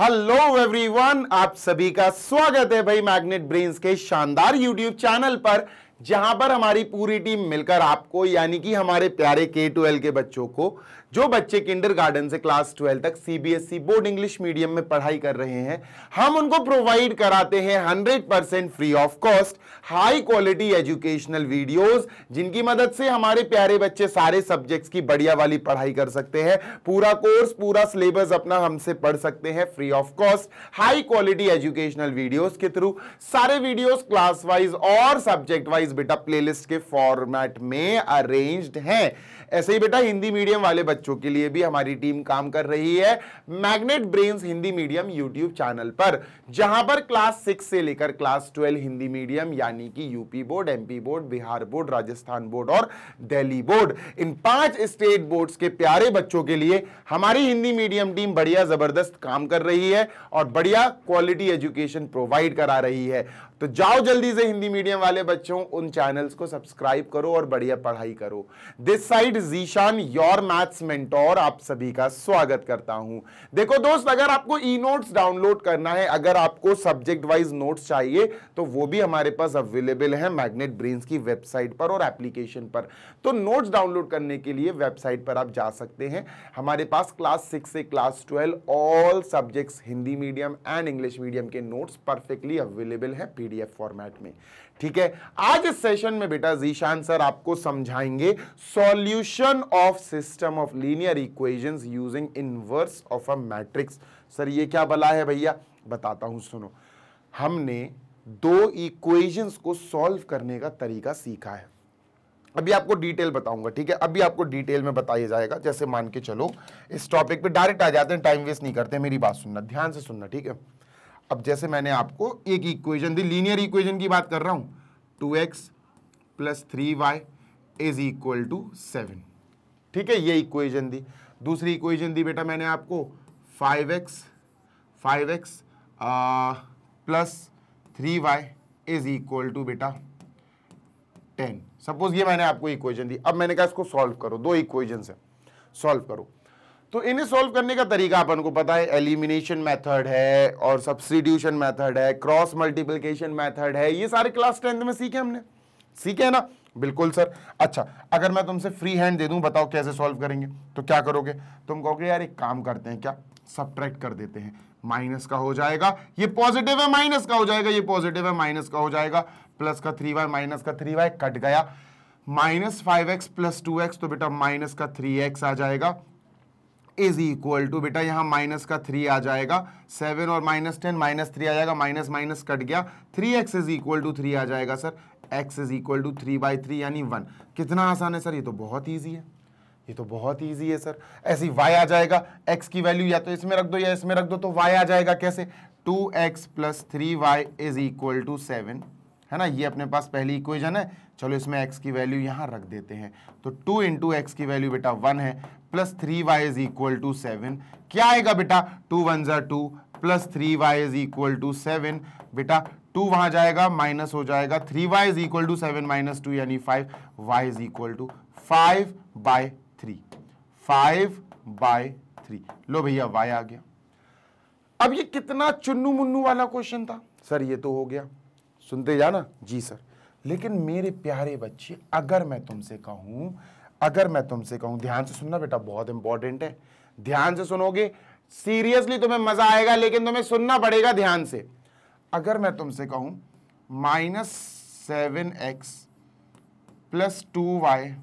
hello everyone आप सभी का स्वागत है भाई मैग्नेट ब्रेन्स के शानदार यूट्यूब चैनल पर जहां पर हमारी पूरी टीम मिलकर आपको यानी कि हमारे प्यारे के ट्वेल्व के बच्चों को जो बच्चे किंडर गार्डन से क्लास ट्वेल्व तक सीबीएसई बोर्ड इंग्लिश मीडियम में पढ़ाई कर रहे हैं हम उनको प्रोवाइड कराते हैं hundred percent free of cost high quality educational videos जिनकी मदद से हमारे प्यारे बच्चे सारे सब्जेक्ट्स की बढ़िया वाली पढ़ाई कर सकते हैं पूरा कोर्स पूरा सिलेबस अपना हमसे पढ़ सकते हैं free of cost high quality educational videos के थ्रू सारे वीडियोज क्लास वाइज और सब्जेक्ट वाइज बेटा प्लेलिस्ट के फॉर्मेट में अरेन्ज हैं ऐसे ही बेटा हिंदी मीडियम वाले बच्चों के लिए भी हमारी टीम काम कर रही है Magnet Brains Hindi medium YouTube channel पर जहां पर क्लास सिक्स से लेकर क्लास ट्वेल्व हिंदी मीडियम यानी कि UP board MP board Bihar board Rajasthan board और दिल्ली बोर्ड इन पांच स्टेट बोर्ड्स के प्यारे बच्चों के लिए हमारी हिंदी मीडियम टीम बढ़िया जबरदस्त काम कर रही है और बढ़िया क्वालिटी एजुकेशन प्रोवाइड करा रही है तो जाओ जल्दी से हिंदी मीडियम वाले बच्चों उन चैनल्स को सब्सक्राइब करो और बढ़िया पढ़ाई करो this side Zeeshan your maths mentor आप सभी का स्वागत करता हूं देखो दोस्त अगर आपको ई नोट्स डाउनलोड करना है अगर आपको सब्जेक्ट वाइज नोट्स चाहिए तो वो भी हमारे पास अवेलेबल है मैग्नेट ब्रेन्स की वेबसाइट पर और एप्लीकेशन पर तो नोट्स डाउनलोड करने के लिए वेबसाइट पर आप जा सकते हैं हमारे पास क्लास सिक्स से class twelve all subjects Hindi medium and English medium के नोट्स परफेक्टली अवेलेबल है पीडीएफ फॉर्मेट में ठीक है आज इस सेशन में बेटा जीशान सर आपको समझाएंगे solution of system of linear equations using inverse of a matrix sir ये क्या बला है भैया बताता हूं सुनो हमने दो इक्वेशंस को सॉल्व करने का तरीका सीखा है अभी आपको डिटेल बताऊंगा ठीक है अभी आपको डिटेल में बताया जाएगा जैसे मान के चलो इस टॉपिक पे डायरेक्ट आ जाते हैं टाइम वेस्ट नहीं करते मेरी बात सुनना ध्यान से सुनना ठीक है अब जैसे मैंने आपको एक इक्वेशन दी लीनियर इक्वेशन की बात कर रहा हूं two x plus three y is equal to seven ठीक है ये इक्वेशन दी दूसरी इक्वेशन दी बेटा मैंने आपको five x five x plus three y is equal to बेटा टेन सपोज ये मैंने आपको इक्वेशन दी अब मैंने कहा इसको सॉल्व करो दो इक्वेशन है सॉल्व करो तो इन्हें सॉल्व करने का तरीका अपन को पता है एलिमिनेशन मेथड है और सब्सिट्यूशन मेथड है क्रॉस मल्टीप्लिकेशन मेथड है ये सारे क्लास टेंथ में सीखे हमने सीखे है ना बिल्कुल सर अच्छा अगर मैं तुमसे फ्री हैंड दे दूं बताओ कैसे सॉल्व करेंगे तो क्या करोगे तुम कहोगे यार एक काम करते हैं क्या सब्ट्रैक्ट कर देते हैं माइनस का हो जाएगा ये पॉजिटिव है माइनस का हो जाएगा ये पॉजिटिव है माइनस का हो जाएगा प्लस का थ्री वाई माइनस का थ्री वाई कट गया minus five x plus two x तो बेटा माइनस का थ्री एक्स आ जाएगा इज इक्वल टू बेटा यहाँ माइनस का थ्री आ जाएगा सेवन और माइनस टेन माइनस थ्री आ जाएगा माइनस माइनस कट गया three x is equal to three आ जाएगा sir x is equal to three by three यानी वन कितना आसान है सर ये तो बहुत ईजी है ये तो बहुत ईजी है सर ऐसी वाई आ जाएगा एक्स की वैल्यू या तो इसमें रख दो या इसमें रख दो तो वाई आ जाएगा कैसे two x plus three y is equal to seven है ना ये अपने पास पहली इक्वेशन है चलो इसमें एक्स की वैल्यू यहाँ रख देते हैं तो टू इंटू एक्स की वैल्यू बेटा वन है plus three y is equal to seven क्या आएगा बेटा टू वन जर two plus three y is equal to seven बेटा टू वहाँ जाएगा माइनस हो जाएगा three y is equal to seven minus two यानी five y is equal to five by three five by three लो भैया y आ गया अब ये कितना चुन्नू मुन्नू वाला क्वेश्चन था सर ये तो हो गया सुनते जाना जी सर लेकिन मेरे प्यारे बच्चे अगर मैं तुमसे कहूं अगर मैं तुमसे कहूं ध्यान से सुनना बेटा बहुत इंपॉर्टेंट है ध्यान से सुनोगे सीरियसली तुम्हें मजा आएगा लेकिन तुम्हें सुनना पड़ेगा ध्यान से अगर मैं तुमसे कहूं minus seven x plus two y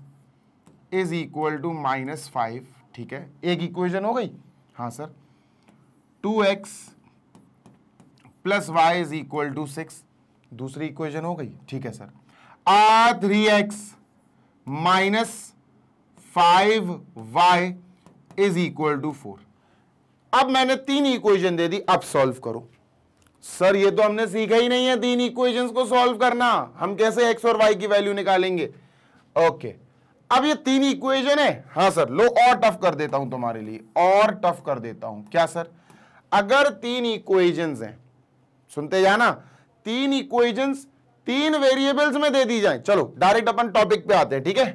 is equal to minus five ठीक है एक इक्वेशन हो गई हाँ sir two x plus y is equal to six दूसरी इक्वेशन हो गई ठीक है सर आर three x minus five y is equal to four अब मैंने तीन इक्वेशन दे दी अब सॉल्व करो सर ये तो हमने सीखा ही नहीं है तीन इक्वेशंस को सॉल्व करना हम कैसे एक्स और वाई की वैल्यू निकालेंगे ओके अब ये तीन इक्वेशन है हाँ सर लो और टफ कर देता हूं तुम्हारे लिए और टफ कर देता हूं क्या सर अगर तीन इक्वेशंस हैं सुनते जाना तीन इक्वेशंस तीन वेरिएबल्स में दे दी जाए चलो डायरेक्ट अपन टॉपिक पे आते हैं ठीक है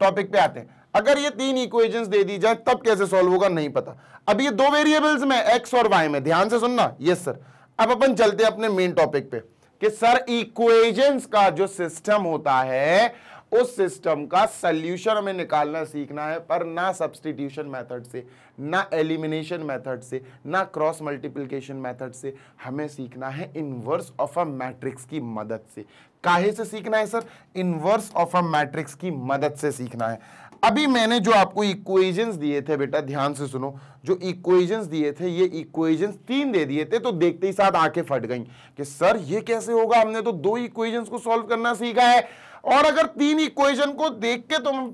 टॉपिक पे आते हैं अगर ये तीन इक्वेजन दे दी जाए तब कैसे सॉल्व होगा नहीं पता अब ये दो वेरिएबल्स में एक्स और वाई में ध्यान से सुनना यस सर अब अपन चलते हैं अपने मेन टॉपिक पे कि सर इक्वेजन का जो सिस्टम होता है उस सिस्टम का सल्यूशन हमें निकालना सीखना है पर ना सब्सटीट्यूशन मेथड से ना एलिमिनेशन मेथड से ना क्रॉस मल्टीप्लिकेशन मेथड से हमें सीखना है इनवर्स ऑफ अ मैट्रिक्स की मदद से काहे से सीखना है sir inverse of a matrix की मदद से सीखना है अभी मैंने जो आपको इक्वेजन्स दिए थे बेटा ध्यान से सुनो जो इक्वेजन्स दिए थे ये इक्वेजन्स तीन दे दिए थे तो देखते ही साथ आंखें फट गई कि सर ये कैसे होगा हमने तो दो इक्वेजन्स को सॉल्व करना सीखा है और अगर तीन इक्वेशन को देख के तुम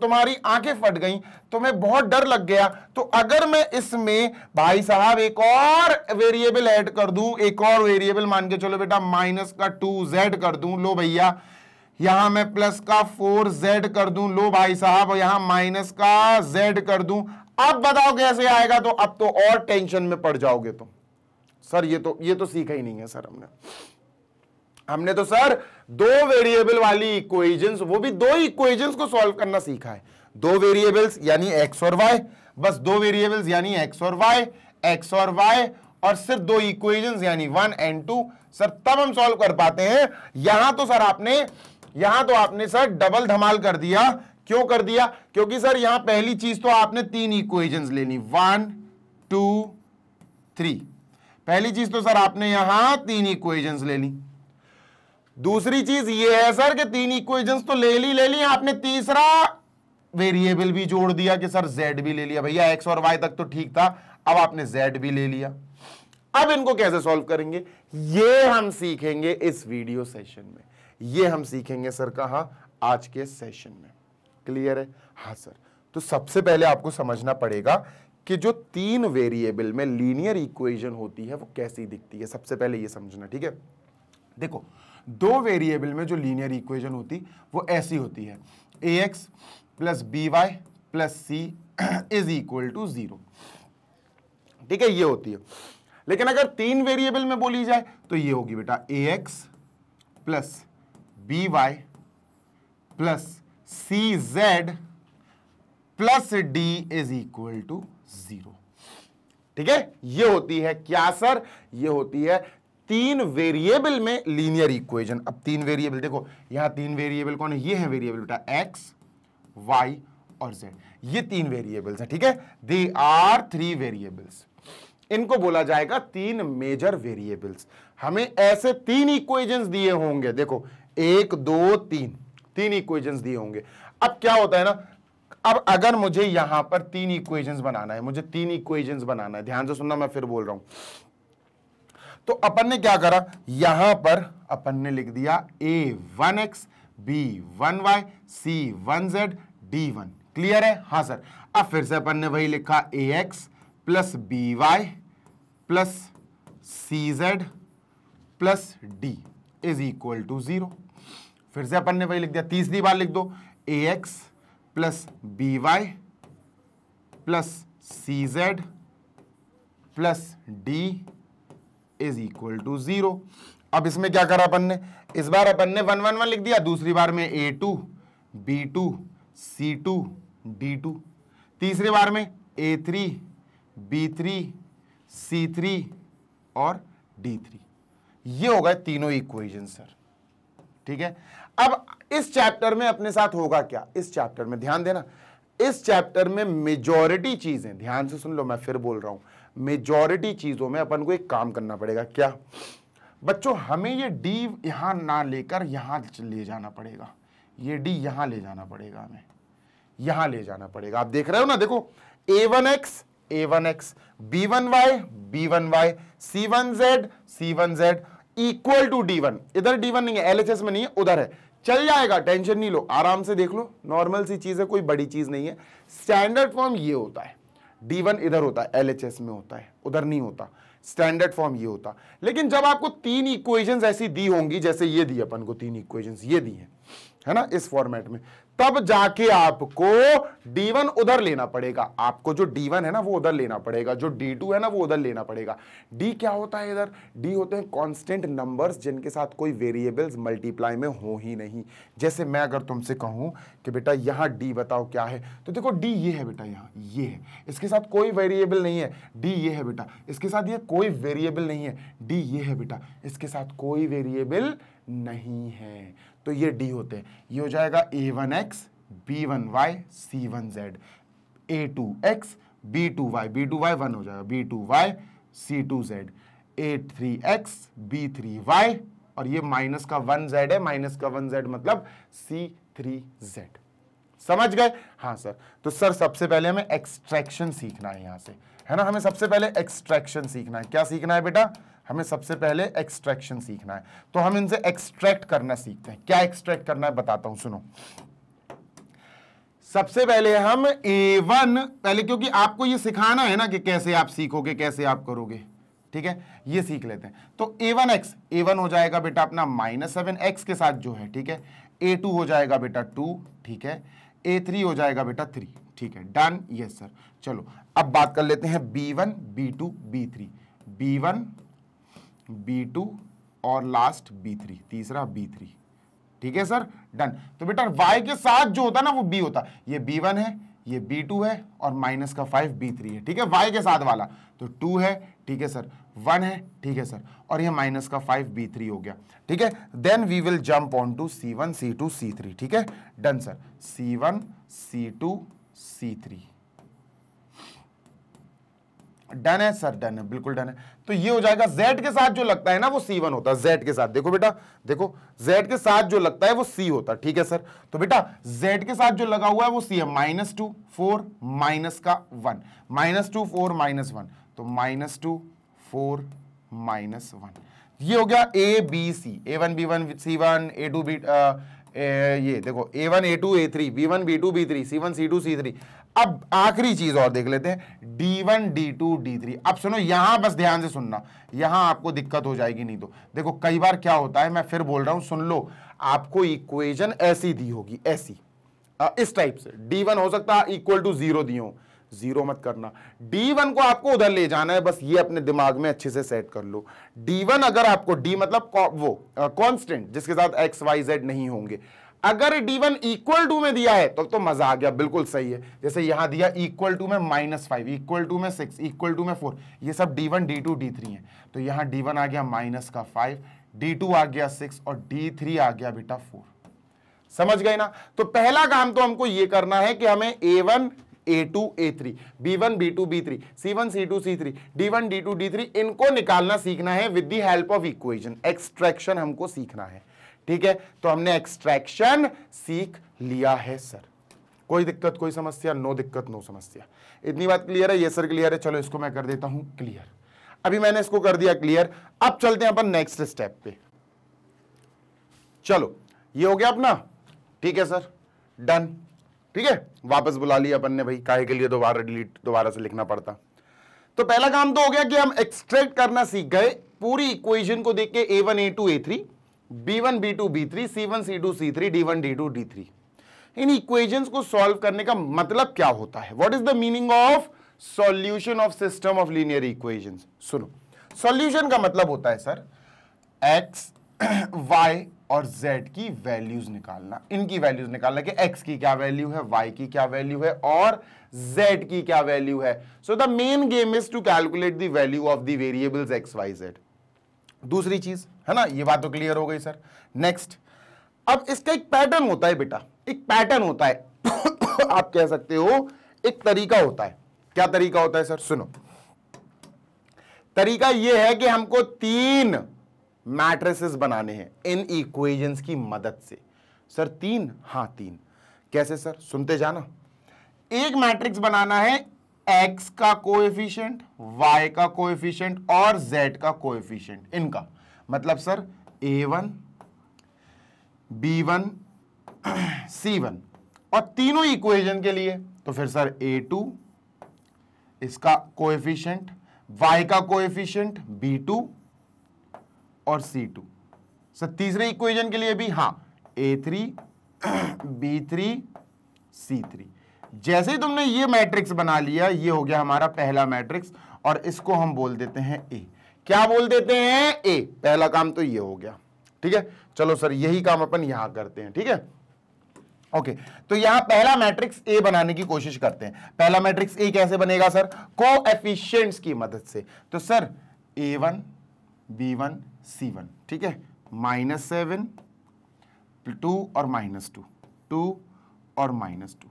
तुम्हारी आंखें फट गई तुम्हें बहुत डर लग गया तो अगर मैं इसमें भाई साहब एक और वेरिएबल ऐड कर दूं एक और वेरिएबल मान के चलो बेटा माइनस का टू जेड कर दूं लो भैया यहां मैं प्लस का फोर जेड कर दूं लो भाई साहब यहां माइनस का जेड कर दूं अब बताओ कैसे आएगा तो अब तो और टेंशन में पड़ जाओगे तुम सर ये तो ये तो सीखा ही नहीं है सर हमने हमने तो सर दो वेरिएबल वाली इक्वेजन वो भी दो इक्वेजन को सॉल्व करना सीखा है दो वेरिएबल्स यानी एक्स और वाई बस दो वेरिएबल्स यानी एक्स और वाई एक्स और वाई और सिर्फ दो इक्वेजन यानी वन एंड टू सर तब हम सॉल्व कर पाते हैं यहां तो सर आपने यहां तो आपने सर डबल धमाल कर दिया क्यों कर दिया क्योंकि सर यहां पहली चीज तो आपने तीन इक्वेजन लेनी वन टू थ्री पहली चीज तो सर आपने यहां तीन इक्वेजन लेनी दूसरी चीज ये है सर कि तीन इक्वेशंस तो ले ली ले ली आपने तीसरा वेरिएबल भी जोड़ दिया कि सर जेड भी ले लिया भैया एक्स और वाई तक तो ठीक था अब आपने जेड भी ले लिया अब इनको कैसे सॉल्व करेंगे ये हम सीखेंगे इस वीडियो सेशन में ये हम सीखेंगे सर कहा आज के सेशन में क्लियर है हा सर तो सबसे पहले आपको समझना पड़ेगा कि जो तीन वेरिएबल में लीनियर इक्वेशन होती है वो कैसी दिखती है सबसे पहले ये समझना ठीक है देखो दो वेरिएबल में जो लीनियर इक्वेशन होती वो ऐसी होती है a x plus b y plus c is equal to zero ठीक है ये होती है लेकिन अगर तीन वेरिएबल में बोली जाए तो ये होगी बेटा a x plus b y plus c z plus d is equal to zero ठीक है ये होती है क्या सर ये होती है तीन वेरिएबल में लीनियर इक्वेशन अब तीन वेरिएबल देखो यहां तीन वेरिएबल कौन है ये है वेरिएबल बेटा एक्स वाई और जेड ये तीन वेरिएबल्स हैं ठीक है दे आर थ्री वेरिएबल्स इनको बोला जाएगा तीन मेजर वेरिएबल्स हमें ऐसे तीन इक्वेशंस दिए होंगे देखो एक दो तीन तीन इक्वेशंस दिए होंगे अब क्या होता है ना अब अगर मुझे यहां पर तीन इक्वेशंस बनाना है मुझे तीन इक्वेशंस बनाना है ध्यान से सुनना मैं फिर बोल रहा हूं तो अपन ने क्या करा यहां पर अपन ने लिख दिया a one x b one y c one z d one clear है हाँ सर अब फिर से अपन ने वही लिखा a x plus b y plus c z plus d is equal to zero फिर से अपन ने वही लिख दिया तीसरी बार लिख दो a x plus b y plus c z plus d is equal to zero अब इसमें क्या करा अपन ने इस बार अपन ने वन वन वन लिख दिया दूसरी बार में a two b two c two d two तीसरी बार में a three b three c three और डी थ्री ये हो गए तीनों इक्वेशन सर ठीक है अब इस चैप्टर में अपने साथ होगा क्या इस चैप्टर में ध्यान देना इस चैप्टर में मेजॉरिटी चीजें ध्यान से सुन लो मैं फिर बोल रहा हूं मेजॉरिटी चीज़ों में अपन को एक काम करना पड़ेगा क्या बच्चों हमें ये डी यहां ना लेकर यहां ले जाना पड़ेगा ये डी यहां ले जाना पड़ेगा हमें यहां ले जाना पड़ेगा आप देख रहे हो ना देखो a one x a one x b one y b one y c one z c one z equal to d one इधर डी वन नहीं है एलएचएस में नहीं है उधर है चल जाएगा टेंशन नहीं लो आराम से देख लो नॉर्मल सी चीज़ है कोई बड़ी चीज़ नहीं है स्टैंडर्ड फॉर्म ये होता है डी वन इधर होता है एस में होता है उधर नहीं होता स्टैंडर्ड फॉर्म ये होता लेकिन जब आपको तीन इक्वेशंस ऐसी दी होंगी जैसे ये दी अपन को तीन इक्वेशंस ये दी हैं है ना इस फॉर्मेट में तब जाके आपको D1 उधर लेना पड़ेगा आपको जो D1 है ना वो उधर लेना पड़ेगा जो D2 है ना वो उधर लेना पड़ेगा D क्या होता है इधर D होते हैं कांस्टेंट नंबर्स जिनके साथ कोई वेरिएबल्स मल्टीप्लाई में हो ही नहीं जैसे मैं अगर तुमसे कहूं कि बेटा यहाँ D बताओ क्या है तो देखो D ये है बेटा यहाँ ये है इसके साथ कोई वेरिएबल नहीं है डी ये है बेटा इसके साथ ये कोई वेरिएबल नहीं है डी ये है बेटा इसके साथ कोई वेरिएबल नहीं है तो ये डी होते हैं ये हो जाएगा a one x b one y c one z a two x b two y b two y one हो जाएगा b two y c two z a three x b three y और ये minus का one z है minus का one z मतलब c three Z समझ गए हाँ सर तो सर सबसे पहले हमें एक्सट्रैक्शन सीखना है यहां से है ना हमें सबसे पहले एक्सट्रैक्शन सीखना है क्या सीखना है बेटा हमें सबसे पहले एक्सट्रैक्शन सीखना है तो हम इनसे एक्सट्रैक्ट करना सीखते हैं क्या एक्सट्रैक्ट करना है बताता हूं सुनो सबसे पहले हम ए वन पहले क्योंकि आपको ये सिखाना है ना कि कैसे आप सीखोगे कैसे आप करोगे ठीक है ये सीख लेते हैं तो a one x a one हो जाएगा बेटा अपना माइनस सेवन एक्स के साथ जो है ठीक है ए टू हो जाएगा बेटा टू ठीक है ए थ्री हो जाएगा बेटा थ्री ठीक है डन यस सर चलो अब बात कर लेते हैं b one b two b three b one b two और लास्ट बी थ्री तीसरा बी थ्री ठीक है सर डन तो बेटा y के साथ जो होता है ना वो b होता ये ये b1 है ये b2 है और माइनस का 5 b3 है ठीक है y के साथ वाला तो 2 है ठीक है सर 1 है ठीक है सर और ये माइनस का 5 b3 हो गया ठीक है then we will jump on to c1 c2 c3 ठीक है done sir c1 c2 c3 done है सर डन है बिल्कुल डन है तो ये हो जाएगा z के साथ जो लगता है ना वो c1 होता है z के साथ देखो बेटा देखो z के साथ जो लगता है वो c होता है ठीक है सर तो बेटा z के साथ जो लगा हुआ है वो c है माइनस टू फोर माइनस का one minus two four minus one तो minus two four minus one ये हो गया a b c a one b one c one a two b ये देखो a one a two a three b one b two b three c one c two c three अब आखिरी चीज और देख लेते हैं D1, D2, D3 अब सुनो यहां बस ध्यान से सुनना यहां आपको दिक्कत हो जाएगी नहीं तो देखो कई बार क्या होता है मैं फिर बोल रहा हूं सुन लो आपको इक्वेशन ऐसी दी होगी ऐसी आ, इस टाइप से D1 हो सकता है इक्वल टू जीरो दी हो जीरो मत करना D1 को आपको उधर ले जाना है बस ये अपने दिमाग में अच्छे से सेट कर लो D1 अगर आपको D मतलब वो कांस्टेंट जिसके साथ एक्स वाई जेड नहीं होंगे अगर डी वन इक्वल टू में दिया है तो, तो मजा आ गया बिल्कुल सही है जैसे यहां दिया इक्वल टू में माइनस फाइव इक्वल टू में सिक्स इक्वल टू में फोर ये सब d one d two d three है तो यहां डी वन आ गया माइनस का फाइव डी टू आ गया सिक्स और डी थ्री आ गया बेटा फोर समझ गए ना तो पहला काम तो हमको ये करना है कि हमें a one a two a three b one b two b three c one c two c three d one d two d three इनको निकालना सीखना है with the help of equation extraction हमको सीखना है ठीक है तो हमने एक्सट्रैक्शन सीख लिया है सर कोई दिक्कत कोई समस्या नो दिक्कत नो समस्या इतनी बात क्लियर है ये सर क्लियर है चलो इसको मैं कर देता हूं क्लियर अभी मैंने इसको कर दिया क्लियर अब चलते हैं अपन नेक्स्ट स्टेप पे चलो ये हो गया अपना ठीक है सर डन ठीक है वापस बुला लिया अपन ने भाई काहे के लिए दोबारा डिलीट दोबारा से लिखना पड़ता तो पहला काम तो हो गया कि हम एक्सट्रैक्ट करना सीख गए पूरी इक्वेशन को देख के a one a two a three b one b two b three c one c two c three d one d two d three इन इक्वेशंस को सॉल्व करने का मतलब क्या होता है what is the meaning of solution of system of linear equations सुनो सॉल्यूशन का मतलब होता है सर एक्स वाई और जेड की वैल्यूज निकालना इनकी वैल्यूज निकालना कि एक्स की क्या वैल्यू है वाई की क्या वैल्यू है और जेड की क्या वैल्यू है so the main game is to calculate the value of the variables x y z दूसरी चीज़ है ना ये बात तो क्लियर हो गई सर नेक्स्ट अब इसका एक पैटर्न होता है बेटा एक पैटर्न होता है आप कह सकते हो एक तरीका होता है क्या तरीका होता है सर सुनो तरीका यह है कि हमको तीन मैट्रिसेस बनाने हैं इन इक्वेजन की मदद से सर तीन हा तीन कैसे सर सुनते जाना एक मैट्रिक्स बनाना है एक्स का कोएफिशिएंट वाई का कोएफिशिएंट और जेड का कोएफिशिएंट इनका मतलब sir a one b one c one और तीनों इक्वेशन के लिए तो फिर सर ए टू इसका कोएफिशिएंट वाई का कोएफिशिएंट टू और सी टू सर तीसरे इक्वेशन के लिए भी हां a three b three c three जैसे ही तुमने ये मैट्रिक्स बना लिया ये हो गया हमारा पहला मैट्रिक्स और इसको हम बोल देते हैं ए क्या बोल देते हैं ए पहला काम तो ये हो गया ठीक है चलो सर यही काम अपन यहां करते हैं ठीक है ओके तो यहां पहला मैट्रिक्स ए बनाने की कोशिश करते हैं पहला मैट्रिक्स ए कैसे बनेगा सर को की मदद से तो sir a one b one c one ठीक है माइनस सेवन टू और माइनस टू टू और माइनस टू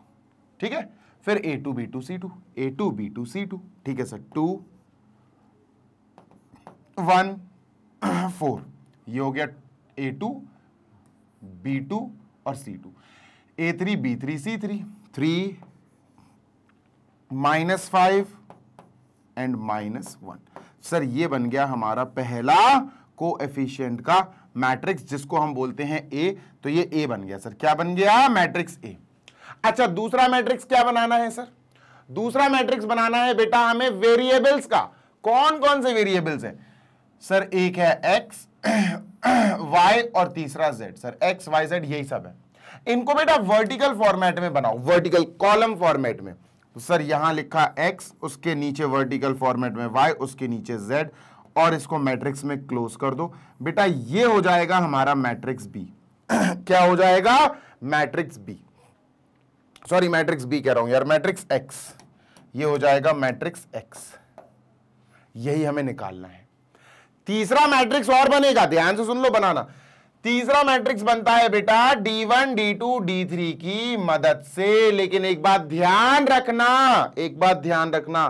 ठीक है फिर a two b two c two a two b two c two ठीक है सर टू वन फोर ये हो गया ए टू बी टू और c two a three b three c three three minus five and minus one sir ये बन गया हमारा पहला एफिशियंट का मैट्रिक्स जिसको हम बोलते हैं ए तो ये ए बन गया सर क्या बन गया मैट्रिक्स ए अच्छा दूसरा मैट्रिक्स क्या बनाना है सर दूसरा मैट्रिक्स बनाना है बेटा हमें वेरिएबल्स का कौन कौन से वेरिएबल्स हैं सर एक है एक्स वाई और तीसरा z sir x y z यही सब है इनको बेटा वर्टिकल फॉर्मेट में बनाओ वर्टिकल कॉलम फॉर्मेट में तो सर यहां लिखा एक्स उसके नीचे वर्टिकल फॉर्मेट में वाई उसके नीचे जेड और इसको मैट्रिक्स में क्लोज कर दो बेटा ये हो जाएगा हमारा मैट्रिक्स बी क्या हो जाएगा matrix b sorry matrix b कह रहा हूं यार मैट्रिक्स एक्स ये हो जाएगा मैट्रिक्स एक्स यही हमें निकालना है तीसरा मैट्रिक्स और बनेगा ध्यान से सुन लो बनाना तीसरा मैट्रिक्स बनता है बेटा D1, D2, D3 की मदद से लेकिन एक बात ध्यान रखना एक बात ध्यान रखना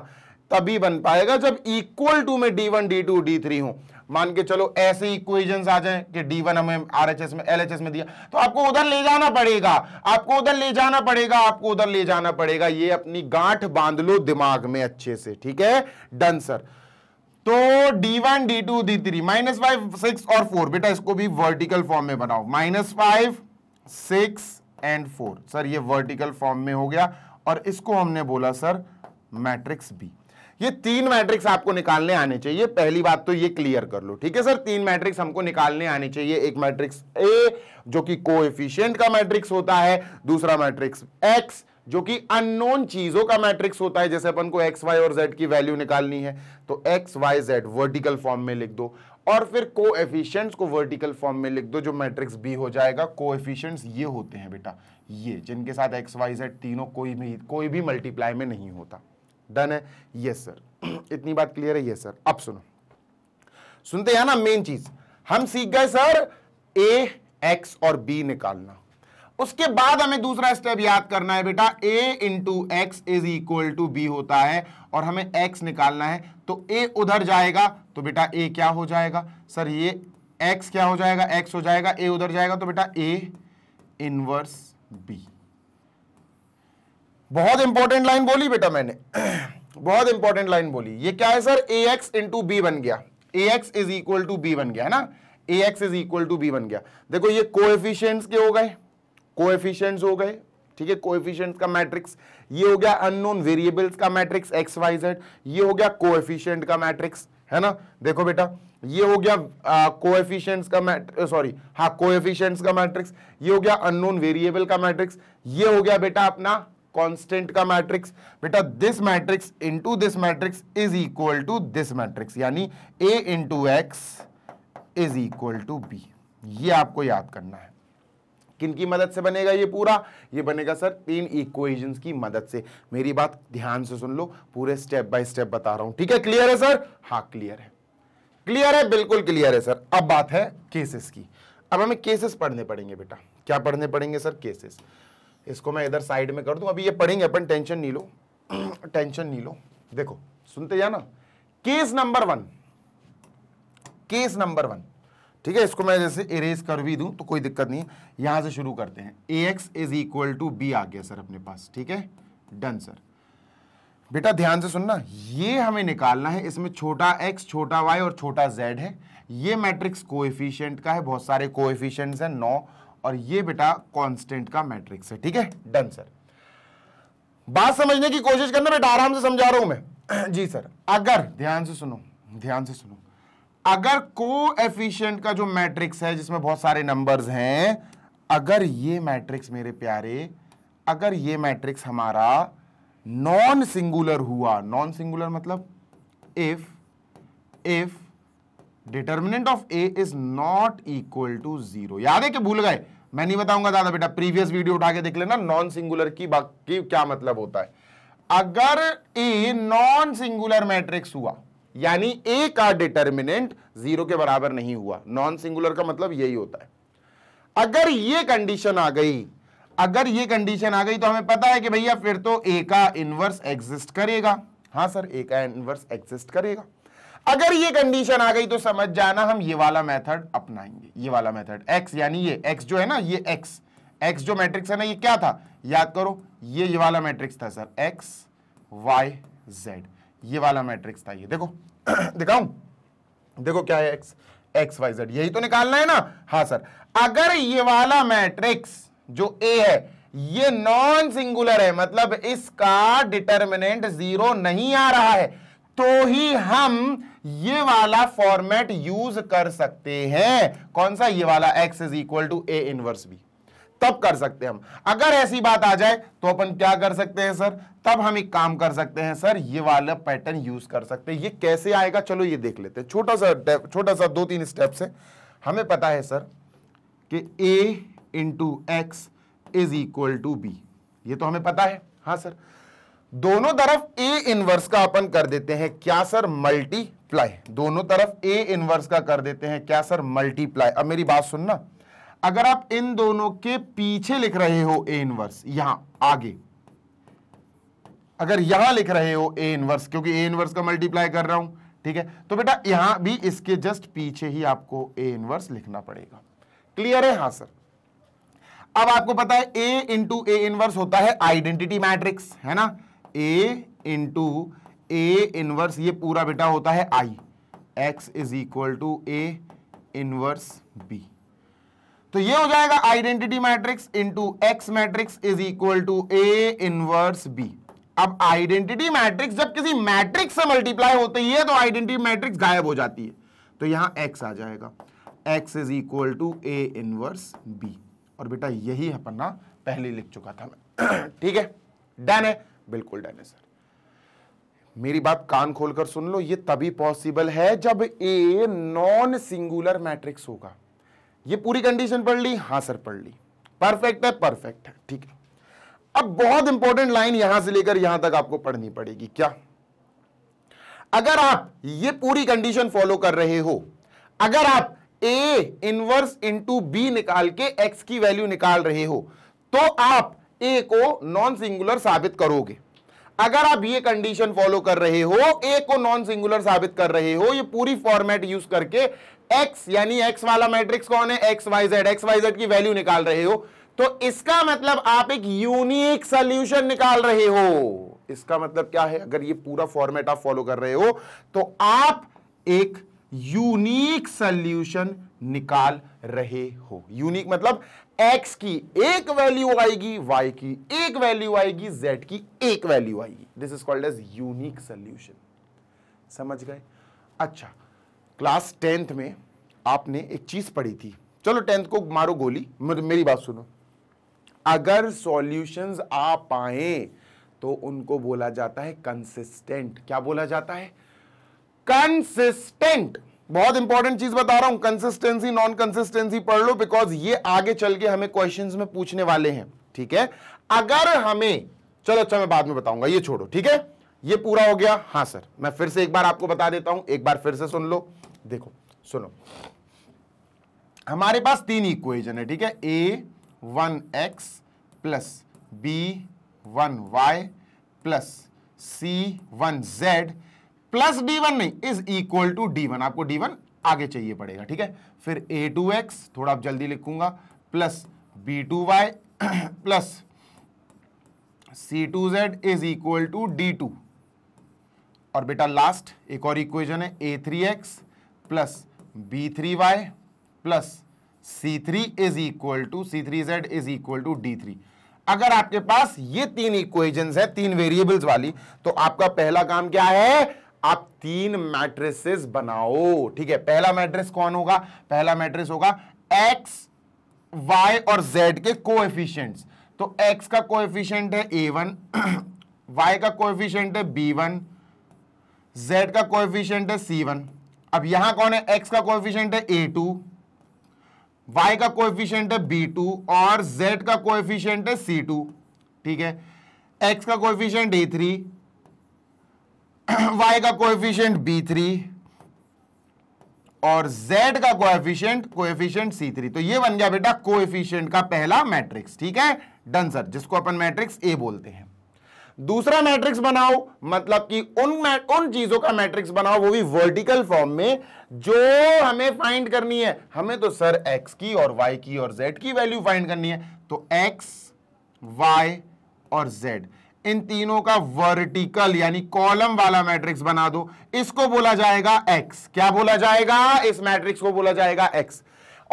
तभी बन पाएगा जब इक्वल टू में D1, D2, D3 हो मान के चलो ऐसे इक्वेजन्स आ जाएं कि D1 हमें आरएचएस में एलएचएस में दिया तो आपको उधर ले जाना पड़ेगा आपको उधर ले जाना पड़ेगा आपको उधर ले जाना पड़ेगा ये अपनी गांठ बांध लो दिमाग में अच्छे से ठीक है डन सर तो d one d two d three minus five six और फोर बेटा इसको भी वर्टिकल फॉर्म में बनाओ minus five six and four sir ये वर्टिकल फॉर्म में हो गया और इसको हमने बोला सर मैट्रिक्स बी ये तीन मैट्रिक्स आपको निकालने आने चाहिए पहली बात तो ये क्लियर कर लो ठीक है सर तीन मैट्रिक्स हमको निकालने आने चाहिए एक मैट्रिक्स ए जो कि कोएफिशिएंट का मैट्रिक्स होता है दूसरा मैट्रिक्स एक्स जो कि अननोन चीजों का मैट्रिक्स होता है जैसे अपन को एक्स वाई और जेड की वैल्यू निकालनी है तो x y z vertical form में लिख दो और फिर को को वर्टिकल फॉर्म में लिख दो जो मैट्रिक्स बी हो जाएगा को ये होते हैं बेटा ये जिनके साथ एक्स वाई जेड तीनों कोई भी कोई भी मल्टीप्लाई में नहीं होता डन है यस सर इतनी बात क्लियर है यस सर अब सुनो सुनते हैं ना मेन चीज हम सीख गए सर ए एक्स और बी निकालना उसके बाद हमें दूसरा स्टेप याद करना है बेटा a into x is equal to b होता है और हमें x निकालना है तो a उधर जाएगा तो बेटा a क्या हो जाएगा सर ये x क्या हो जाएगा x हो जाएगा a उधर जाएगा तो बेटा a इनवर्स b बहुत इंपॉर्टेंट लाइन बोली बेटा मैंने बहुत इंपॉर्टेंट लाइन बोली ये क्या है सर ए एक्स इंटू बी बन गया a x is equal to b बन गया है ना ए x is equal to b बन गया देखो ये कोएफिशिएंट्स के हो गए कोएफिशिएंट्स हो गए ठीक है कोएफिशिएंट्स का मैट्रिक्स ये हो गया अननोन वेरिएबल्स का मैट्रिक्स एक्स वाई जेड ये हो गया कोएफिशिएंट का मैट्रिक्स है ना देखो बेटा ये हो गया कोएफिशिएंट्स का मैट्रिक्स सॉरी हाँ कोएफिशिएंट्स का मैट्रिक्स ये हो गया अननोन वेरिएबल का मैट्रिक्स ये हो गया बेटा अपना कांस्टेंट का मैट्रिक्स बेटा this matrix into this matrix is equal to this matrix यानी a into x is equal to b ये आपको याद करना है किन की मदद से बनेगा ये पूरा ये बनेगा सर तीन इक्वेशंस की मदद से मेरी बात ध्यान से सुन लो पूरे स्टेप बाय स्टेप बता रहा हूं ठीक है क्लियर है सर हाँ क्लियर है क्लियर है बिल्कुल क्लियर है सर अब बात है केसेस की अब हमें केसेस पढ़ने पड़ेंगे बेटा क्या पढ़ने पड़ेंगे सर केसेस इसको मैं इधर साइड में कर दूं अभी ये पढ़ेंगे अपन टेंशन नहीं लो टेंशन नहीं लो देखो सुनते जाना case number one case number one ठीक है इसको मैं जैसे इरेज कर भी दूं तो कोई दिक्कत नहीं है यहां से शुरू करते हैं a x is equal to b आ गया सर अपने पास ठीक है डन सर बेटा ध्यान से सुनना ये हमें निकालना है इसमें छोटा एक्स छोटा वाई और छोटा जेड है ये मैट्रिक्स कोएफिशिएंट का है बहुत सारे एफिशियंट हैं नौ और ये बेटा कांस्टेंट का मैट्रिक्स है ठीक है डन सर बात समझने की कोशिश करना बेटा आराम से समझा रहा हूं मैं जी सर अगर ध्यान से सुनो ध्यान से सुनो अगर को एफिशियंट का जो मैट्रिक्स है जिसमें बहुत सारे नंबर्स हैं अगर ये मैट्रिक्स मेरे प्यारे अगर ये मैट्रिक्स हमारा नॉन सिंगुलर हुआ नॉन सिंगुलर मतलब if if determinant of A is not equal to zero याद है कि भूल गए मैं नहीं बताऊंगा दादा बेटा प्रीवियस वीडियो उठा के देख लेना नॉन सिंगुलर की बाकी क्या मतलब होता है अगर ए नॉन सिंगुलर मैट्रिक्स हुआ यानी ए का डिटर्मिनेंट जीरो के बराबर नहीं हुआ नॉन सिंगुलर का मतलब यही होता है अगर ये कंडीशन आ गई अगर ये कंडीशन आ गई तो हमें पता है कि भैया फिर तो ए का इनवर्स एग्जिस्ट करेगा हाँ सर ए का इनवर्स एग्जिस्ट करेगा अगर ये कंडीशन आ गई तो समझ जाना हम ये वाला मेथड अपनाएंगे ये वाला मेथड एक्स यानी ये एक्स जो है ना ये एक्स एक्स जो मैट्रिक्स है ना ये क्या था याद करो ये ये वाला मैट्रिक्स था सर एक्स वाई जेड ये वाला मैट्रिक्स था ये देखो दिखाऊं देखो क्या है एक्स एक्स वाई जेड यही तो निकालना है ना हाँ सर अगर ये वाला मैट्रिक्स जो ए है ये नॉन सिंगुलर है मतलब इसका डिटर्मिनेंट जीरो नहीं आ रहा है तो ही हम ये वाला फॉर्मेट यूज कर सकते हैं कौन सा ये वाला x is equal to A inverse b तब कर सकते हैं हम अगर ऐसी बात आ जाए तो अपन क्या कर सकते हैं सर तब हम एक काम कर सकते हैं सर ये वाला पैटर्न यूज कर सकते हैं ये कैसे आएगा चलो ये देख लेते हैं छोटा सा छोटा सा दो तीन स्टेप से हमें पता है सर कि a into x is equal to b ये तो हमें पता है हाँ सर दोनों तरफ ए इनवर्स का अपन कर देते हैं क्या सर मल्टीप्लाई दोनों तरफ ए इनवर्स का कर देते हैं क्या सर मल्टीप्लाई अब मेरी बात सुनना अगर आप इन दोनों के पीछे लिख रहे हो ए इनवर्स यहां आगे अगर यहां लिख रहे हो ए इनवर्स क्योंकि ए इनवर्स का मल्टीप्लाई कर रहा हूं ठीक है तो बेटा यहां भी इसके जस्ट पीछे ही आपको ए इनवर्स लिखना पड़ेगा क्लियर है हाँ सर अब आपको पता है ए इंटू ए इनवर्स होता है आइडेंटिटी मैट्रिक्स है ना ए इंटू ए इनवर्स ये पूरा बेटा होता है I x is equal to A inverse b तो ये हो जाएगा identity matrix into x matrix is equal to A inverse b अब आइडेंटिटी मैट्रिक्स जब किसी मैट्रिक्स से मल्टीप्लाई होती है तो आइडेंटिटी मैट्रिक्स गायब हो जाती है तो यहां एक्स आ जाएगा x is equal to A inverse b और बेटा यही है पन्ना पहले लिख चुका था मैं ठीक है डन है बिल्कुल डन है सर मेरी बात कान खोलकर सुन लो ये तभी पॉसिबल है जब ए नॉन सिंगुलर मैट्रिक्स होगा ये पूरी कंडीशन पढ़ ली हां सर पढ़ ली परफेक्ट है परफेक्ट है ठीक है अब बहुत इंपॉर्टेंट लाइन यहां से लेकर यहां तक आपको पढ़नी पड़ेगी क्या अगर आप ये पूरी कंडीशन फॉलो कर रहे हो अगर आप ए इनवर्स इंटू बी निकाल के एक्स की वैल्यू निकाल रहे हो तो आप ए को नॉन सिंगुलर साबित करोगे अगर आप ये कंडीशन फॉलो कर रहे हो ए को नॉन सिंगुलर साबित कर रहे हो ये पूरी फॉर्मेट यूज करके एक्स यानी एक्स वाला मैट्रिक्स कौन है x y z x y z की वैल्यू निकाल रहे हो तो इसका मतलब आप एक यूनिक सोल्यूशन निकाल रहे हो इसका मतलब क्या है अगर ये पूरा फॉर्मेट आप फॉलो कर रहे हो तो आप एक यूनिक सोल्यूशन निकाल रहे हो यूनिक मतलब एक्स की एक वैल्यू आएगी वाई की एक वैल्यू आएगी जेड की एक वैल्यू आएगी this is called as unique solution समझ गए अच्छा क्लास टेंथ में आपने एक चीज पढ़ी थी चलो टेंथ को मारो गोली मेरी बात सुनो अगर सॉल्यूशंस आ पाए तो उनको बोला जाता है कंसिस्टेंट क्या बोला जाता है कंसिस्टेंट बहुत इंपॉर्टेंट चीज बता रहा हूं कंसिस्टेंसी नॉन कंसिस्टेंसी पढ़ लो बिकॉज ये आगे चल के हमें क्वेश्चंस में पूछने वाले हैं ठीक है अगर हमें चलो अच्छा मैं बाद में बताऊंगा ये छोड़ो ठीक है ये पूरा हो गया हाँ सर मैं फिर से एक बार आपको बता देता हूं एक बार फिर से सुन लो देखो सुनो हमारे पास तीन इक्वेजन है ठीक है a one x plus b one y plus c one z plus d one नहीं is equal to d one आपको डी वन आगे चाहिए पड़ेगा ठीक है फिर ए टू एक्स थोड़ा आप जल्दी लिखूंगा plus b two y plus c two z is equal to d two और बेटा लास्ट एक और इक्वेशन है a three x plus b three y plus c three is equal to c three z is equal to d three अगर आपके पास ये तीन equation है तीन वेरिएबल्स वाली तो आपका पहला काम क्या है आप तीन मैट्रिसेस बनाओ ठीक है पहला मैट्रिस कौन होगा पहला मैट्रिस होगा एक्स वाई और जेड के को तो एक्स का कोएफिशिएंट है ए वन वाई का कोएफिशिएंट है बी वन जेड का कोएफिशिएंट है सी वन अब यहां कौन है एक्स का कोएफिशिएंट है ए टू वाई का कोएफिशिएंट है बी टू और जेड का कोफिशियंट है सी टू ठीक है एक्स का कोएफिशिएंट ए थ्री y का कोएफिशिएंट थ्री और z का कोएफिशिएंट कोएफिशिएंट थ्री तो ये बन गया बेटा कोएफिशिएंट का पहला मैट्रिक्स ठीक है डन सर जिसको अपन मैट्रिक्स ए बोलते हैं दूसरा मैट्रिक्स बनाओ मतलब कि उन उन चीजों का मैट्रिक्स बनाओ वो भी वर्टिकल फॉर्म में जो हमें फाइंड करनी है हमें तो सर x की और y की और z की वैल्यू फाइंड करनी है तो x y और z इन तीनों का वर्टिकल यानी कॉलम वाला मैट्रिक्स बना दो इसको बोला जाएगा एक्स क्या बोला जाएगा इस मैट्रिक्स को बोला जाएगा एक्स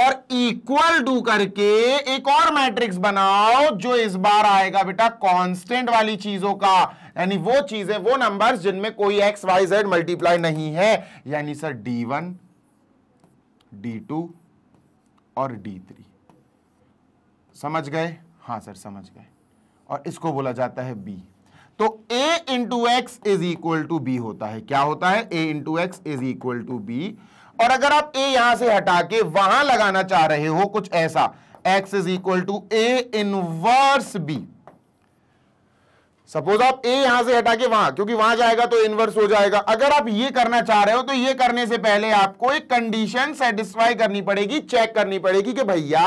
और इक्वल टू करके एक और मैट्रिक्स बनाओ जो इस बार आएगा बेटा कांस्टेंट वाली चीजों का यानी वो चीजें वो नंबर्स जिनमें कोई एक्स वाई जेड मल्टीप्लाई नहीं है यानी sir d one d two और डी थ्री समझ गए हाँ सर समझ गए और इसको बोला जाता है बी तो A into x is equal to b होता है क्या होता है A into x is equal to b और अगर आप ए यहां से हटा के वहां लगाना चाह रहे हो कुछ ऐसा x is equal to A inverse b suppose आप ए यहां से हटा के वहां क्योंकि वहां जाएगा तो इनवर्स हो जाएगा अगर आप ये करना चाह रहे हो तो ये करने से पहले आपको एक कंडीशन सेटिस्फाई करनी पड़ेगी चेक करनी पड़ेगी कि भैया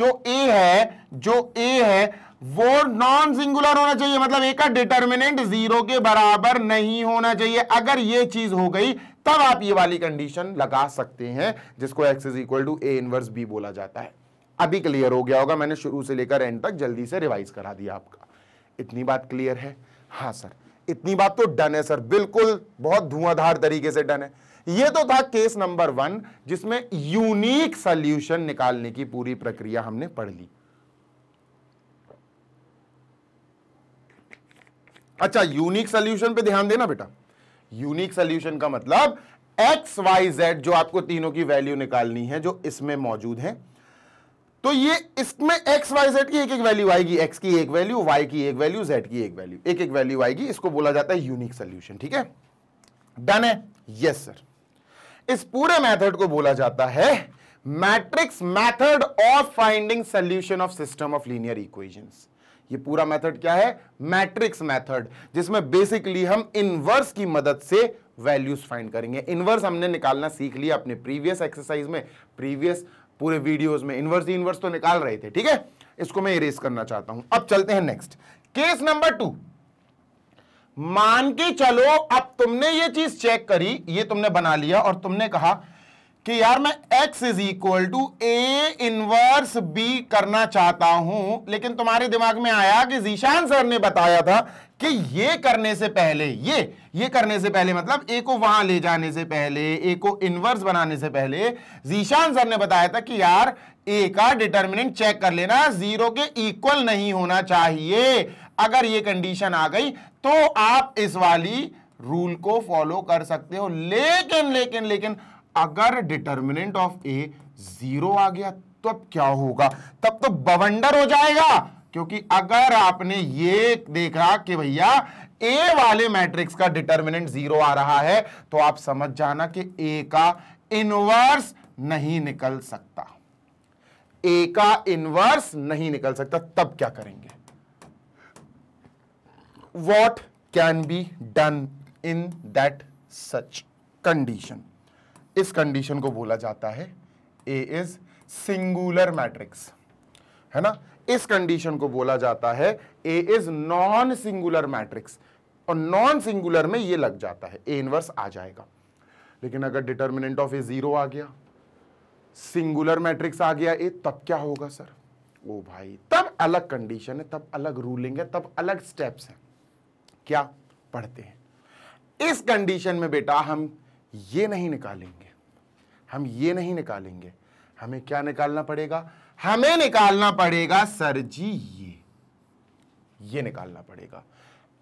जो ए है जो ए है वो नॉन सिंगुलर होना चाहिए मतलब एक का डिटर्मिनेंट जीरो के बराबर नहीं होना चाहिए अगर ये चीज हो गई तब आप ये वाली कंडीशन लगा सकते हैं जिसको x is equal to A inverse b बोला जाता है अभी क्लियर हो गया होगा मैंने शुरू से लेकर एंड तक जल्दी से रिवाइज करा दिया आपका इतनी बात क्लियर है हाँ सर इतनी बात तो डन है सर बिल्कुल बहुत धुआंधार तरीके से डन है ये तो था केस नंबर वन जिसमें यूनिक सॉल्यूशन निकालने की पूरी प्रक्रिया हमने पढ़ ली अच्छा यूनिक सोल्यूशन पे ध्यान देना बेटा यूनिक सोल्यूशन का मतलब एक्स वाई जेड जो आपको तीनों की वैल्यू निकालनी है जो इसमें मौजूद है तो ये इसमें एक्स वाई जेड की एक एक वैल्यू आएगी एक्स की एक वैल्यू वाई की एक वैल्यू जेड की एक वैल्यू एक एक वैल्यू आएगी इसको बोला जाता है यूनिक सोल्यूशन ठीक है डन है यस सर इस पूरे मेथड को बोला जाता है matrix method of finding solution of system of linear equations ये पूरा मेथड क्या है मैट्रिक्स मेथड जिसमें बेसिकली हम इनवर्स की मदद से वैल्यूज फाइंड करेंगे इनवर्स हमने निकालना सीख लिया अपने प्रीवियस एक्सरसाइज में प्रीवियस पूरे वीडियोस में इनवर्स इनवर्स तो निकाल रहे थे ठीक है इसको मैं इरेज करना चाहता हूं अब चलते हैं नेक्स्ट केस नंबर टू मान के चलो अब तुमने ये चीज चेक करी ये तुमने बना लिया और तुमने कहा कि यार मैं x is equal to A inverse b करना चाहता हूं लेकिन तुम्हारे दिमाग में आया कि जीशान सर ने बताया था कि ये करने से पहले ये ये करने से पहले मतलब ए को वहां ले जाने से पहले ए को इनवर्स बनाने से पहले जीशान सर ने बताया था कि यार ए का डिटर्मिनेंट चेक कर लेना जीरो के इक्वल नहीं होना चाहिए अगर ये कंडीशन आ गई तो आप इस वाली रूल को फॉलो कर सकते हो लेकिन लेकिन लेकिन अगर डिटर्मिनेंट ऑफ ए जीरो आ गया तो अब क्या होगा तब तो बवंडर हो जाएगा क्योंकि अगर आपने ये देखा कि भैया ए वाले मैट्रिक्स का डिटर्मिनेंट जीरो आ रहा है तो आप समझ जाना कि ए का इनवर्स नहीं निकल सकता ए का इनवर्स नहीं निकल सकता तब क्या करेंगे what can be done in that such condition इस कंडीशन को बोला जाता है ए इज सिंगुलर मैट्रिक्स है ना इस कंडीशन को बोला जाता है A is non singular matrix और नॉन सिंगुलर में ये लग जाता है ए इनवर्स आ जाएगा लेकिन अगर डिटर्मिनेंट ऑफ ए जीरो आ गया सिंगुलर मैट्रिक्स आ गया ए तब क्या होगा सर ओ भाई तब अलग कंडीशन है तब अलग रूलिंग है तब अलग स्टेप्स हैं क्या पढ़ते हैं इस कंडीशन में बेटा हम ये नहीं निकालेंगे हम ये नहीं निकालेंगे हमें क्या निकालना पड़ेगा हमें निकालना पड़ेगा सर जी ये ये निकालना पड़ेगा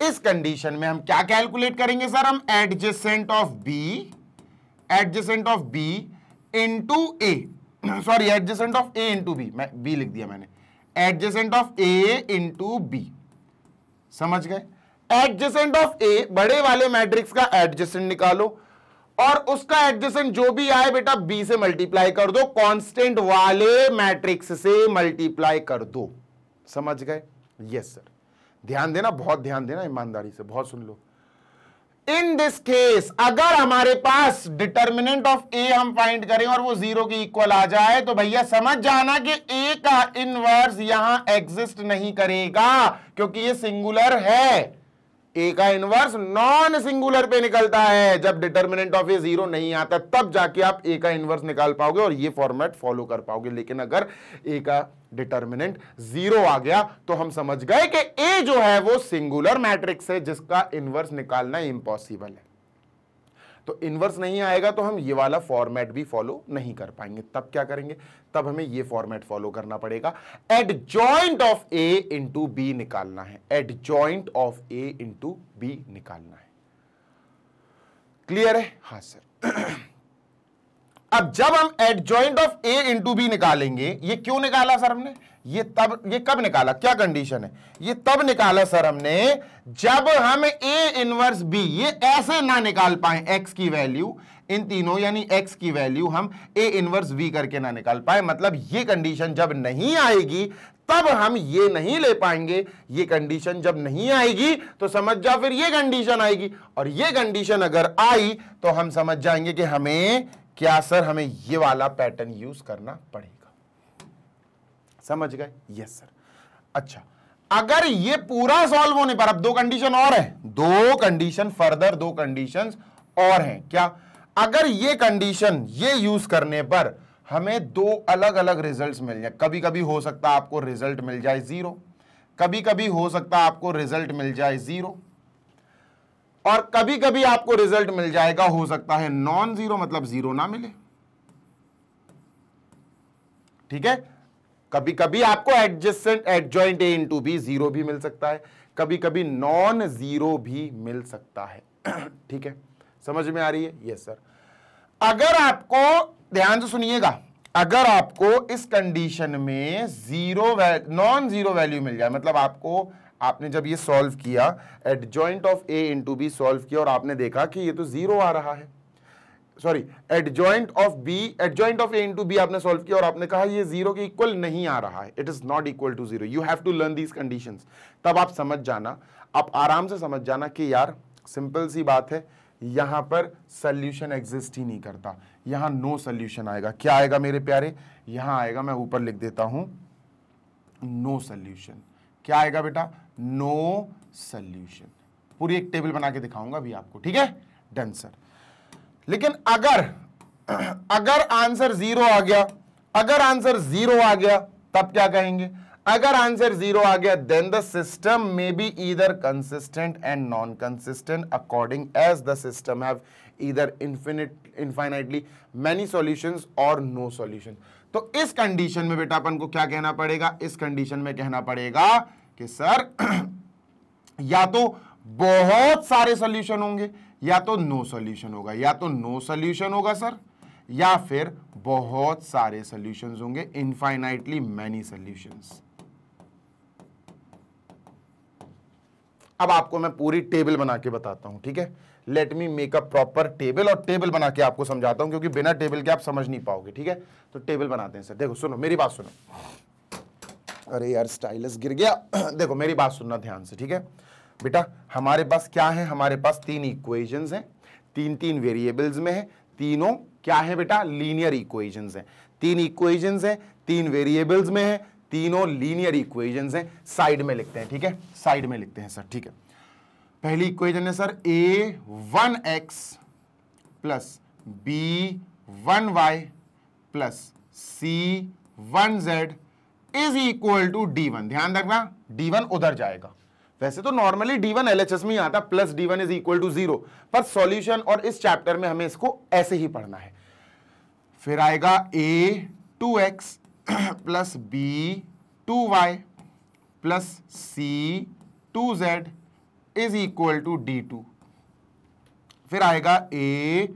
इस कंडीशन में हम क्या कैलकुलेट करेंगे सर हम adjacent of b adjacent of b into A sorry adjacent of A into b मैं बी लिख दिया मैंने adjacent of A into b समझ गए एडजेसेंट ऑफ ए बड़े वाले मैट्रिक्स का एडजेसेंट निकालो और उसका एडजेसेंट जो भी आए बेटा बी से मल्टीप्लाई कर दो कांस्टेंट वाले मैट्रिक्स से मल्टीप्लाई कर दो समझ गए यस सर ध्यान देना बहुत ध्यान देना ईमानदारी से बहुत सुन लो इन दिस केस अगर हमारे पास डिटर्मिनेंट ऑफ ए हम फाइंड करें और वो जीरो के इक्वल आ जाए तो भैया समझ जाना कि ए का इनवर्स यहां एग्जिस्ट नहीं करेगा क्योंकि ये सिंगुलर है ए का इनवर्स नॉन सिंगुलर पे निकलता है जब डिटर्मिनेंट ऑफ ए जीरो नहीं आता तब जाके आप ए का इनवर्स निकाल पाओगे और ये फॉर्मेट फॉलो कर पाओगे लेकिन अगर ए का डिटर्मिनेंट जीरो आ गया तो हम समझ गए कि ए जो है वो सिंगुलर मैट्रिक्स है जिसका इनवर्स निकालना इंपॉसिबल है तो इनवर्स नहीं आएगा तो हम ये वाला फॉर्मेट भी फॉलो नहीं कर पाएंगे तब क्या करेंगे तब हमें ये फॉर्मेट फॉलो करना पड़ेगा adjoint of A into b निकालना है adjoint of A into b निकालना है क्लियर है हाँ सर अब जब हम adjoint of A into b निकालेंगे ये क्यों निकाला सर हमने ये तब ये कब निकाला क्या कंडीशन है ये तब निकाला सर हमने जब हम ए इनवर्स बी ये ऐसे ना निकाल पाए एक्स की वैल्यू इन तीनों यानी एक्स की वैल्यू हम ए इनवर्स बी करके ना निकाल पाए मतलब ये कंडीशन जब नहीं आएगी तब हम ये नहीं ले पाएंगे ये कंडीशन जब नहीं आएगी तो समझ जाओ फिर ये कंडीशन आएगी और ये कंडीशन अगर आई तो हम समझ जाएंगे कि हमें क्या सर हमें ये वाला पैटर्न यूज करना पड़ेगा समझ गए यस सर अच्छा अगर ये पूरा सॉल्व होने पर अब दो कंडीशन और है दो कंडीशन फर्दर दो कंडीशन और हैं क्या अगर ये कंडीशन ये यूज करने पर हमें दो अलग अलग रिजल्ट्स मिल जाए कभी कभी हो सकता है आपको रिजल्ट मिल जाए जीरो कभी कभी हो सकता है आपको रिजल्ट मिल जाए जीरो और कभी कभी आपको रिजल्ट मिल जाएगा हो सकता है नॉन जीरो मतलब जीरो ना मिले ठीक है कभी कभी आपको adjacent adjoint A into b zero भी मिल सकता है कभी कभी नॉन जीरो भी मिल सकता है ठीक है समझ में आ रही है यस सर अगर आपको ध्यान से सुनिएगा अगर आपको इस कंडीशन में जीरो नॉन जीरो वैल्यू मिल जाए मतलब आपको आपने जब ये सॉल्व किया joint of A into b solve किया और आपने देखा कि ये तो जीरो आ रहा है sorry adjoint of b adjoint of A into b आपने सॉल्व किया और आपने कहा ये जीरो के इक्वल नहीं आ रहा है it is not equal to zero you have to learn these condition तब आप समझ जाना आप आराम से समझ जाना कि यार सिंपल सी बात है यहां पर सल्यूशन एग्जिस्ट ही नहीं करता यहां नो सल्यूशन आएगा क्या आएगा मेरे प्यारे यहां आएगा मैं ऊपर लिख देता हूँ नो सल्यूशन क्या आएगा बेटा नो सल्यूशन पूरी एक टेबल बना के दिखाऊंगा भी आपको ठीक है डन सर लेकिन अगर अगर आंसर जीरो आ गया अगर आंसर जीरो आ गया तब क्या कहेंगे अगर आंसर जीरो आ गया then the system may be either consistent and non consistent according as the system have either infinite infinitely many solution और नो सोल्यूशन तो इस कंडीशन में बेटा अपन को क्या कहना पड़ेगा इस कंडीशन में कहना पड़ेगा कि सर या तो बहुत सारे सोल्यूशन होंगे या तो नो सोल्यूशन होगा या तो नो सोल्यूशन होगा सर या फिर बहुत सारे सोल्यूशन होंगे इनफाइनाइटली मैनी सोल्यूशन अब आपको मैं पूरी टेबल बना के बताता हूं ठीक है let me make a proper table और टेबल बना के आपको समझाता हूं क्योंकि बिना टेबल के आप समझ नहीं पाओगे ठीक है तो टेबल बनाते हैं सर देखो सुनो मेरी बात सुनो अरे यार स्टाइलस गिर गया देखो मेरी बात सुनना ध्यान से ठीक है बेटा हमारे पास क्या है हमारे पास तीन इक्वेशंस हैं तीन तीन वेरिएबल्स में है तीनों क्या है बेटा लीनियर इक्वेशंस हैं तीन इक्वेशंस हैं तीन वेरिएबल्स में है तीनों लीनियर इक्वेशंस हैं साइड में लिखते हैं ठीक है साइड में लिखते हैं सर ठीक है पहली इक्वेशन है sir a one x plus b one y plus c one z is equal to d one ध्यान रखना डी वन उधर जाएगा वैसे तो normally d one L S में ही आता plus d one is equal to zero पर सॉल्यूशन और इस चैप्टर में हमें इसको ऐसे ही पढ़ना है फिर आएगा a two x plus b two y plus c two z is equal to d two फिर आएगा a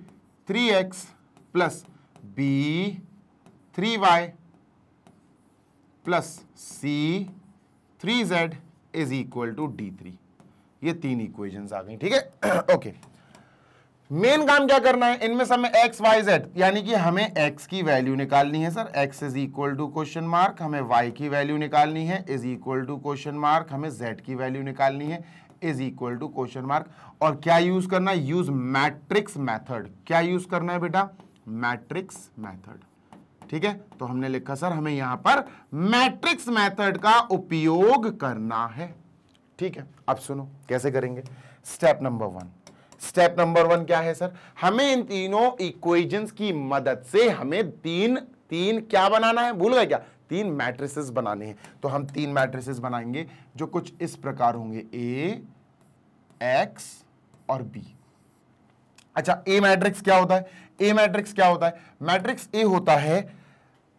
three x plus b three y plus c three z is equal to d three ये तीन equations आ गई ठीक है okay main काम क्या करना है इनमें सब में एक्स वाई जेड यानी कि हमें एक्स की वैल्यू निकालनी है sir x is equal to question mark हमें वाई की वैल्यू निकालनी है is equal to question mark हमें जेड की वैल्यू निकालनी है इज इक्वल टू क्वेश्चन मार्क और क्या यूज करना है यूज मैट्रिक्स मैथड क्या यूज करना है बेटा मैट्रिक्स मैथड ठीक है तो हमने लिखा सर हमें यहां पर मैट्रिक्स मेथड का उपयोग करना है ठीक है अब सुनो कैसे करेंगे step number one step number one क्या है सर हमें इन तीनों इक्वेजन की मदद से हमें तीन तीन क्या बनाना है भूल गए क्या तीन मैट्रिसेस बनाने हैं तो हम तीन मैट्रिसेस बनाएंगे जो कुछ इस प्रकार होंगे ए एक्स और बी अच्छा ए मैट्रिक्स क्या होता है ए मैट्रिक्स क्या होता है मैट्रिक्स ए होता है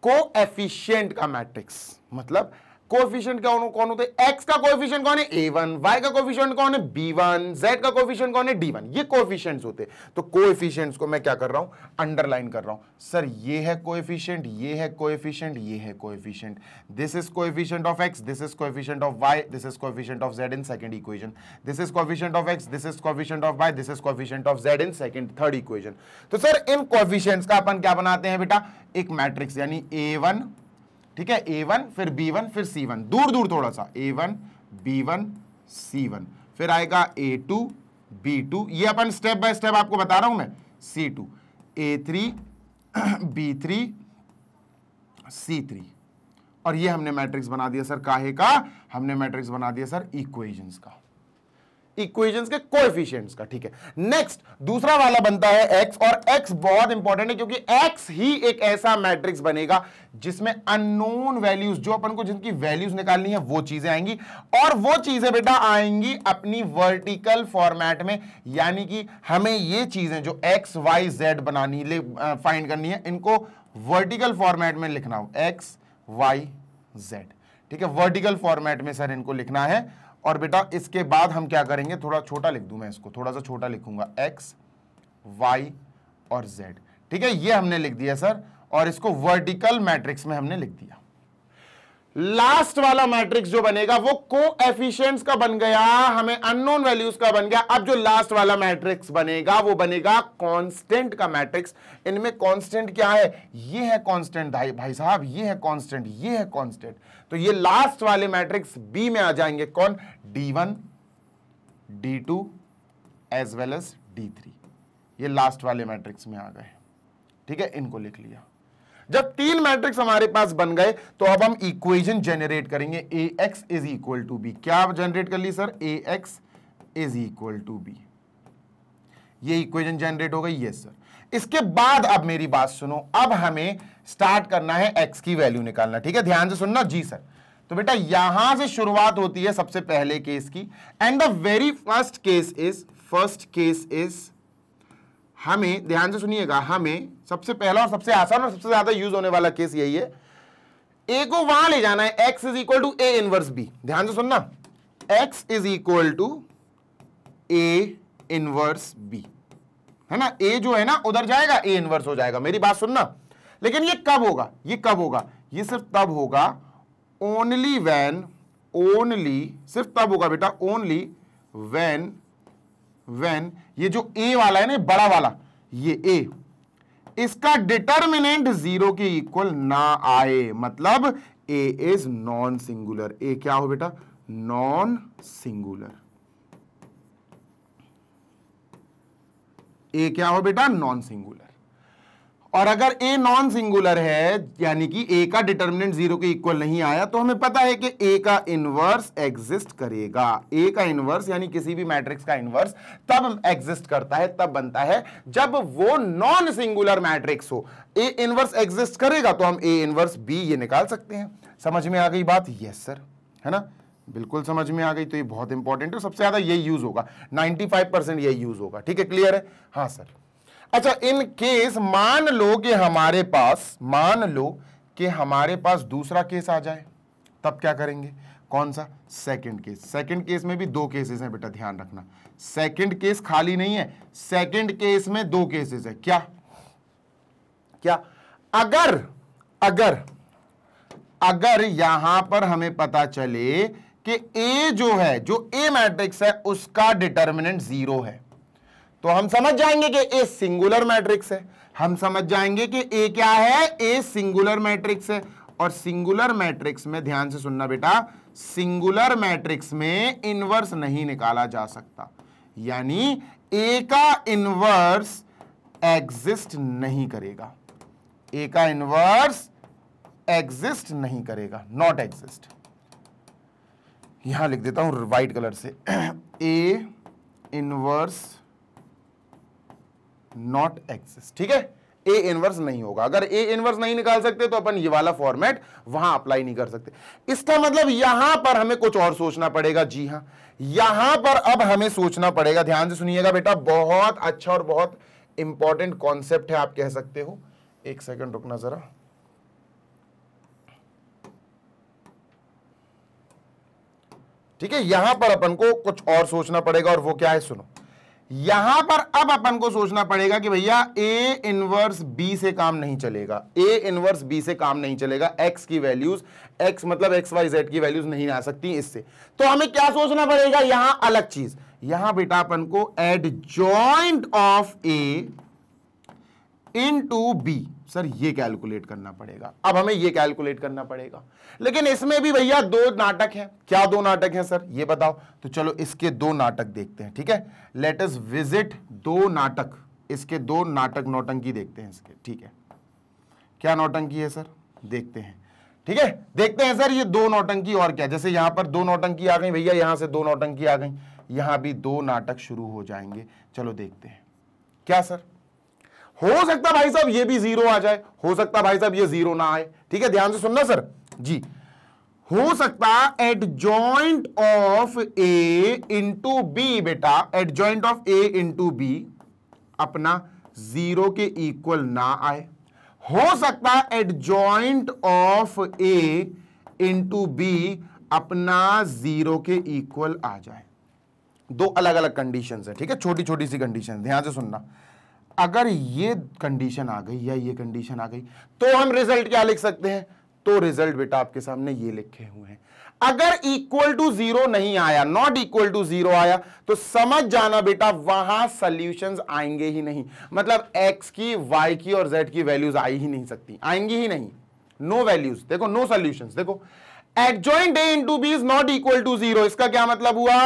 को का मैट्रिक्स मतलब कोफिशियंट क्या कौन होते हैं एक्स का कोफिशियंट कौन है ए वन वाई का कोफिशियंट कौन है बी वन जेड का कोफिशियंट कौन है डी वन ये कोफिशियंट होते हैं तो कोएफिशियंट्स को मैं क्या कर रहा हूं अंडरलाइन कर रहा हूं सर ये है कोएफिशियंट ये है कोएफिशियंट ये है coefficient this is coefficient of x this is coefficient of y this is coefficient of z in second equation this is coefficient of x this is coefficient of y this is coefficient of z in second third equation तो sir इन coefficients का अपन क्या बनाते हैं बेटा एक matrix यानी ए वन ठीक है ए वन फिर बी वन फिर सी वन दूर दूर थोड़ा सा a one b one c one फिर आएगा ए टू बी टू ये अपन स्टेप बाय स्टेप आपको बता रहा हूं मैं c two a three b three c three और ये हमने मैट्रिक्स बना दिया सर काहे का हमने मैट्रिक्स बना दिया सर इक्वेशंस का इक्वेशंस के कोएफिशिएंट्स का ठीक है नेक्स्ट दूसरा वाला बनता है एक्स और एक्स बहुत इंपॉर्टेंट है क्योंकि एक्स ही एक ऐसा मैट्रिक्स बनेगा जिसमें अननोन वैल्यूज जो अपन को जिनकी वैल्यूज निकालनी है वो चीजें आएंगी और वो चीजें बेटा आएंगी अपनी वर्टिकल फॉर्मेट में यानी कि हमें ये चीजें जो एक्स वाई जेड बनानी फाइंड करनी है इनको वर्टिकल फॉर्मेट में लिखना हो एक्स वाई जेड ठीक है वर्टिकल फॉर्मेट में सर इनको लिखना है और बेटा इसके बाद हम क्या करेंगे थोड़ा छोटा लिख दू मैं इसको थोड़ा सा छोटा लिखूंगा एक्स वाई और जेड ठीक है ये हमने लिख दिया सर और इसको वर्टिकल मैट्रिक्स में हमने लिख दिया लास्ट वाला मैट्रिक्स जो बनेगा वो को एफिशियंट का बन गया हमें अननोन वैल्यूज का बन गया अब जो लास्ट वाला मैट्रिक्स बनेगा वो बनेगा कांस्टेंट का मैट्रिक्स इनमें कांस्टेंट क्या है ये है कांस्टेंट भाई भाई साहब ये है कांस्टेंट ये है कांस्टेंट तो ये लास्ट वाले मैट्रिक्स बी में आ जाएंगे कौन d one d two as well as d three ये लास्ट वाले मैट्रिक्स में आ गए ठीक है इनको लिख लिया जब तीन मैट्रिक्स हमारे पास बन गए तो अब हम इक्वेशन जनरेट करेंगे A x is equal to b क्या जनरेट कर ली sir A x is equal to b ये इक्वेशन जनरेट हो गई यस सर इसके बाद अब मेरी बात सुनो अब हमें स्टार्ट करना है एक्स की वैल्यू निकालना ठीक है ध्यान से सुनना जी सर तो बेटा यहां से शुरुआत होती है सबसे पहले केस की and the very first case is first case is हमें ध्यान से सुनिएगा हमें सबसे पहला और सबसे आसान और सबसे ज्यादा यूज होने वाला केस यही है ए को वहां ले जाना है x is equal to A inverse b ध्यान से सुनना x is equal to A inverse b है ना ए जो है ना उधर जाएगा ए इनवर्स हो जाएगा मेरी बात सुनना लेकिन ये कब होगा ये कब होगा ये सिर्फ तब होगा ओनली वैन ओनली सिर्फ तब होगा बेटा ओनली वैन वैन ये जो ए वाला है ना बड़ा वाला ये ए इसका डिटर्मिनेंट जीरो के इक्वल ना आए मतलब A is non singular A क्या हो बेटा नॉन सिंगुलर ए क्या हो बेटा नॉन सिंगुलर और अगर ए नॉन सिंगुलर है यानी कि ए का डिटर्मिनेंट जीरो के इक्वल नहीं आया तो हमें पता है कि ए का इनवर्स एग्जिस्ट करेगा ए का इनवर्स यानी किसी भी मैट्रिक्स का इनवर्स तब एग्जिस्ट करता है तब बनता है जब वो नॉन सिंगुलर मैट्रिक्स हो ए इनवर्स एग्जिस्ट करेगा तो हम ए इनवर्स बी ये निकाल सकते हैं समझ में आ गई बात यस सर है ना बिल्कुल समझ में आ गई तो ये बहुत इंपॉर्टेंट है सबसे ज्यादा ये यूज होगा फाइव परसेंट यही यूज होगा ठीक है क्लियर है हाँ सर अच्छा इन केस मान लो कि हमारे पास मान लो कि हमारे पास दूसरा केस आ जाए तब क्या करेंगे कौन सा सेकंड केस सेकंड केस में भी दो केसेस हैं बेटा ध्यान रखना सेकंड केस खाली नहीं है सेकंड केस में दो केसेस है क्या क्या अगर अगर अगर यहां पर हमें पता चले कि ए जो है जो ए मैट्रिक्स है उसका डिटर्मिनेंट जीरो है तो हम समझ जाएंगे कि ए सिंगुलर मैट्रिक्स है हम समझ जाएंगे कि ए क्या है ए सिंगुलर मैट्रिक्स है और सिंगुलर मैट्रिक्स में ध्यान से सुनना बेटा सिंगुलर मैट्रिक्स में इनवर्स नहीं निकाला जा सकता यानी ए का इनवर्स एग्जिस्ट नहीं करेगा ए का इनवर्स एग्जिस्ट नहीं करेगा नॉट एग्जिस्ट यहां लिख देता हूं व्हाइट कलर से ए इनवर्स नॉट एक्सिस्ट ठीक है ए इनवर्स नहीं होगा अगर ए इनवर्स नहीं निकाल सकते तो अपन ये वाला फॉर्मेट वहां अप्लाई नहीं कर सकते इसका मतलब यहां पर हमें कुछ और सोचना पड़ेगा जी हां यहां पर अब हमें सोचना पड़ेगा ध्यान से सुनिएगा बेटा बहुत अच्छा और बहुत इंपॉर्टेंट कॉन्सेप्ट है आप कह सकते हो एक सेकंड रुकना जरा ठीक है यहां पर अपन को कुछ और सोचना पड़ेगा और वो क्या है सुनो यहां पर अब अपन को सोचना पड़ेगा कि भैया ए इनवर्स बी से काम नहीं चलेगा ए इनवर्स बी से काम नहीं चलेगा एक्स की वैल्यूज एक्स मतलब एक्स वाई जेड की वैल्यूज नहीं आ सकती इससे तो हमें क्या सोचना पड़ेगा यहां अलग चीज यहां बेटा अपन को adjoint of A into b sir ये कैलकुलेट करना पड़ेगा अब हमें ये कैलकुलेट करना पड़ेगा लेकिन इसमें भी भैया दो नाटक हैं क्या दो नाटक हैं सर ये बताओ तो चलो इसके दो नाटक देखते हैं ठीक है लेट अस विजिट दो नाटक इसके दो नाटक नौटंकी देखते हैं इसके ठीक है क्या नौटंकी है सर देखते हैं ठीक है देखते हैं सर ये दो नौटंकी और क्या जैसे यहां पर दो नौटंकी आ गई भैया यहां से दो नौटंकी आ गई यहां भी दो नाटक शुरू हो जाएंगे चलो देखते हैं क्या सर हो सकता भाई साहब ये भी जीरो आ जाए हो सकता भाई साहब ये जीरो ना आए ठीक है ध्यान से सुनना सर जी हो सकता adjoint of A into b बेटा adjoint of A into b अपना जीरो के इक्वल ना आए हो सकता adjoint of A into b अपना जीरो के इक्वल आ जाए दो अलग अलग कंडीशंस है ठीक है छोटी छोटी सी कंडीशन ध्यान से सुनना अगर ये कंडीशन आ गई या ये कंडीशन आ गई तो हम रिजल्ट क्या लिख सकते हैं तो रिजल्ट बेटा आपके सामने ये लिखे हुए हैं अगर इक्वल टू जीरो नहीं आया नॉट इक्वल टू जीरो आया तो समझ जाना बेटा वहां सॉल्यूशंस आएंगे ही नहीं मतलब एक्स की वाई की और जेड की वैल्यूज आई ही नहीं सकती आएंगी ही नहीं नो वैल्यूज देखो नो सॉल्यूशंस देखो adjoint A into b is not equal to zero इसका क्या मतलब हुआ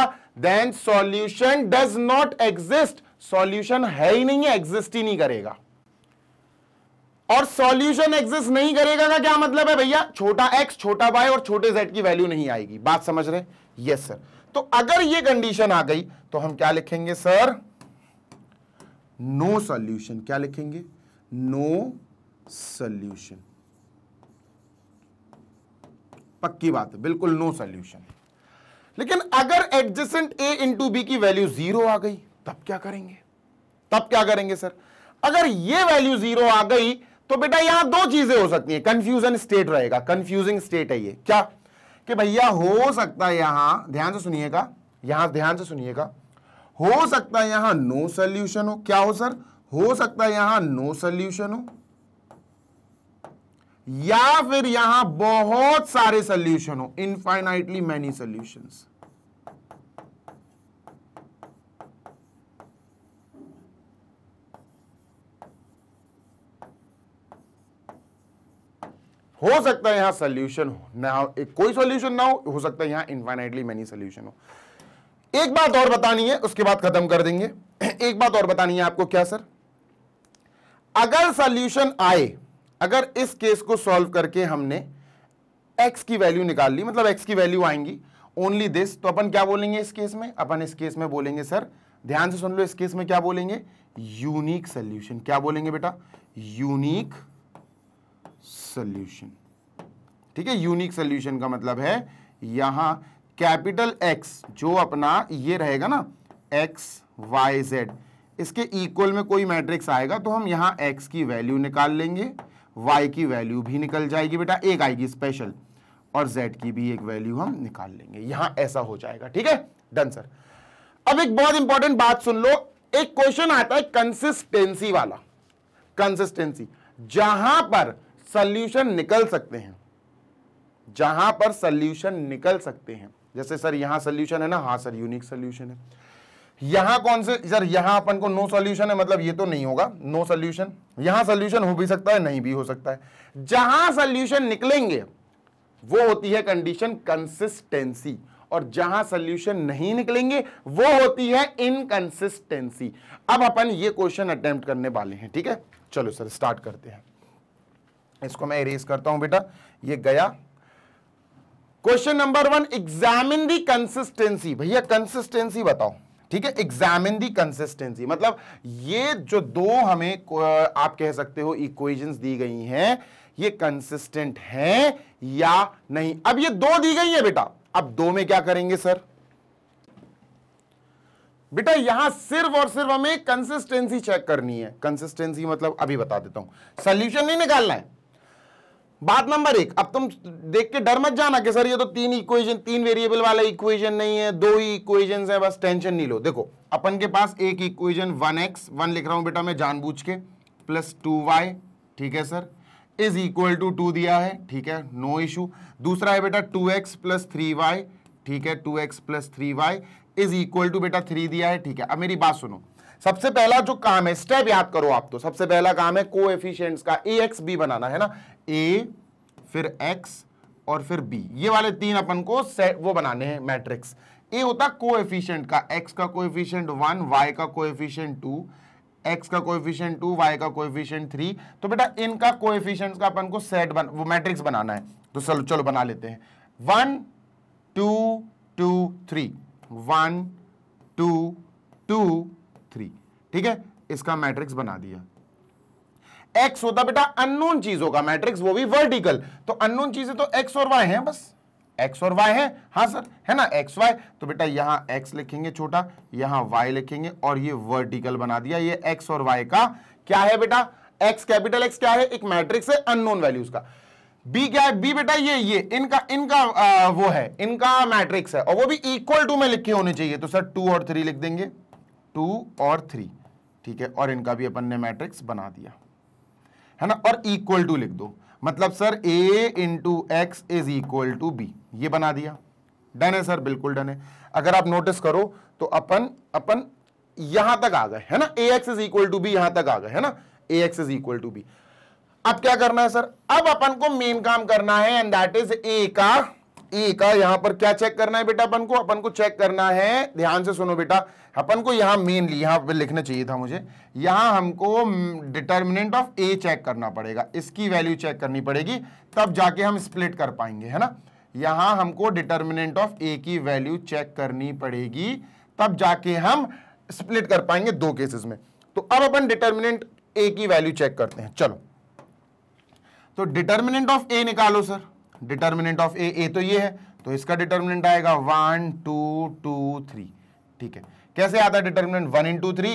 then solution does not exist solution है ही नहीं है एग्जिस्ट ही नहीं करेगा और सॉल्यूशन एग्जिस्ट नहीं करेगा का क्या मतलब है भैया छोटा एक्स छोटा वाई और छोटे जेड की वैल्यू नहीं आएगी बात समझ रहे यस सर तो अगर ये कंडीशन आ गई तो हम क्या लिखेंगे सर नो सॉल्यूशन क्या लिखेंगे नो सॉल्यूशन पक्की बात है बिल्कुल नो सॉल्यूशन लेकिन अगर एडजेसेंट ए इंटू बी की वैल्यू जीरो आ गई तब क्या करेंगे तब क्या करेंगे सर अगर ये वैल्यू जीरो आ गई तो बेटा यहां दो चीजें हो सकती है कंफ्यूजन स्टेट रहेगा कंफ्यूजिंग स्टेट है ये क्या कि भैया हो सकता है यहां ध्यान से सुनिएगा यहां ध्यान से सुनिएगा हो सकता है यहां नो सोल्यूशन हो क्या हो सर हो सकता है यहां नो सोल्यूशन हो या फिर यहां बहुत सारे सोल्यूशन हो इनफाइनाइटली मैनी सोल्यूशन हो सकता है यहां सोल्यूशन हो ना एक कोई सोल्यूशन ना हो हो सकता है यहां इन्फाइनाइटली मेनी सोल्यूशन हो एक बात और बतानी है उसके बाद खत्म कर देंगे एक बात और बतानी है आपको क्या सर अगर सोल्यूशन आए अगर इस केस को सॉल्व करके हमने एक्स की वैल्यू निकाल ली मतलब एक्स की वैल्यू आएंगी ओनली दिस तो अपन क्या बोलेंगे इस केस में अपन इस केस में बोलेंगे सर ध्यान से सुन लो इस केस में क्या बोलेंगे यूनिक सोल्यूशन क्या बोलेंगे बेटा यूनिक सोल्यूशन ठीक है यूनिक सोल्यूशन का मतलब है यहां कैपिटल एक्स जो अपना ये रहेगा ना एक्स वाई जेड इसके इक्वल में कोई मैट्रिक्स आएगा तो हम यहां एक्स की वैल्यू निकाल लेंगे वाई की वैल्यू भी निकल जाएगी बेटा एक आएगी स्पेशल और जेड की भी एक वैल्यू हम निकाल लेंगे यहां ऐसा हो जाएगा ठीक है डन सर अब एक बहुत इंपॉर्टेंट बात सुन लो एक क्वेश्चन आता है कंसिस्टेंसी वाला कंसिस्टेंसी जहां पर सल्यूशन निकल सकते हैं जहां पर सल्यूशन निकल सकते हैं जैसे सर यहां सल्यूशन है ना हाँ सर यूनिक सोल्यूशन है यहां कौन से सर यहां अपन को नो सोल्यूशन है मतलब ये तो नहीं होगा नो सोल्यूशन यहां सोल्यूशन हो भी सकता है नहीं भी हो सकता है जहां सोल्यूशन निकलेंगे वो होती है कंडीशन कंसिस्टेंसी और जहां सोल्यूशन नहीं निकलेंगे वो होती है इनकंसिस्टेंसी अब अपन ये क्वेश्चन अटेम्प्ट करने वाले हैं ठीक है चलो सर स्टार्ट करते हैं इसको मैं इरेज करता हूं बेटा ये गया question number one examine the consistency भैया कंसिस्टेंसी बताओ ठीक है एग्जामिन दी कंसिस्टेंसी मतलब ये जो दो हमें आप कह सकते हो इक्वेशंस दी गई हैं ये कंसिस्टेंट हैं या नहीं अब ये दो दी गई है बेटा अब दो में क्या करेंगे सर बेटा यहां सिर्फ और सिर्फ हमें कंसिस्टेंसी चेक करनी है कंसिस्टेंसी मतलब अभी बता देता हूं सोल्यूशन नहीं निकालना है बात नंबर एक अब तुम देख के डर मत जाना कि सर ये तो तीन इक्वेशन तीन वेरिएबल वाला इक्वेशन नहीं है दो ही इक्वेशन है बस टेंशन नहीं लो देखो अपन के पास एक इक्वेशन वन एक्स वन लिख रहा हूं बेटा मैं जानबूझ के प्लस टू वाई ठीक है sir is equal to two दिया है ठीक है नो इशू दूसरा है बेटा two x plus three y ठीक है two x plus three y is equal to बेटा थ्री दिया है ठीक है अब मेरी बात सुनो सबसे पहला जो काम है स्टेप याद करो आप तो सबसे पहला काम है को का ए एक्स बी बनाना है ना ए फिर एक्स और फिर बी ये वाले तीन अपन को वो बनाने हैं मैट्रिक्स ए होता को एफिशियंट का एक्स का को एफिशियंट वन वाई का को एफिशियंट टू एक्स का कोएफिशिएंट टू वाई का कोएफिशिएंट थ्री तो बेटा इनका कोएफिशिएंट्स का अपन को सेट बन वो मैट्रिक्स बनाना है तो चलो चलो बना लेते हैं one two two three one two two three ठीक है इसका मैट्रिक्स बना दिया एक्स होता बेटा अननोन चीजों का मैट्रिक्स वो भी वर्टिकल तो अननोन चीजें तो एक्स और वाई हैं बस एक्स और वाई है हाँ सर है ना एक्स वाई तो बेटा यहां एक्स लिखेंगे छोटा यहां वाई लिखेंगे और ये वर्टिकल बना दिया ये एक्स और वाई का क्या है बेटा एक्स कैपिटल एक्स क्या है एक मैट्रिक्स है अननोन वैल्यूज का बी क्या है बी बेटा ये ये इनका इनका आ, वो है इनका मैट्रिक्स है और वो भी इक्वल टू में लिखे होने चाहिए तो सर टू और थ्री लिख देंगे टू और थ्री ठीक है और इनका भी अपन ने मैट्रिक्स बना दिया है ना और इक्वल टू लिख दो मतलब sir A into x is equal to b ये बना दिया डन है सर बिल्कुल डन है अगर आप नोटिस करो तो अपन अपन यहां तक आ गए है ना ए x is equal to B यहां तक आ गए है ना ए x is equal to B अब क्या करना है सर अब अपन को मेन काम करना है एंड दैट इज ए का ई e का यहां पर क्या चेक करना है बेटा अपन को अपन को चेक करना है ध्यान से सुनो बेटा अपन को यहां मेनली यहां पर लिखना चाहिए था मुझे यहां हमको डिटर्मिनेंट ऑफ ए चेक करना पड़ेगा इसकी वैल्यू चेक करनी पड़ेगी तब जाके हम स्प्लिट कर पाएंगे है ना यहां हमको डिटर्मिनेंट ऑफ ए की वैल्यू चेक करनी पड़ेगी तब जाके हम स्प्लिट कर पाएंगे दो केसेस में तो अब अपन डिटर्मिनेंट ए की वैल्यू चेक करते हैं चलो तो डिटर्मिनेंट ऑफ ए निकालो sir determinant of A A तो ये है तो इसका डिटर्मिनेंट आएगा वन टू टू थ्री ठीक है कैसे आता है determinant one into three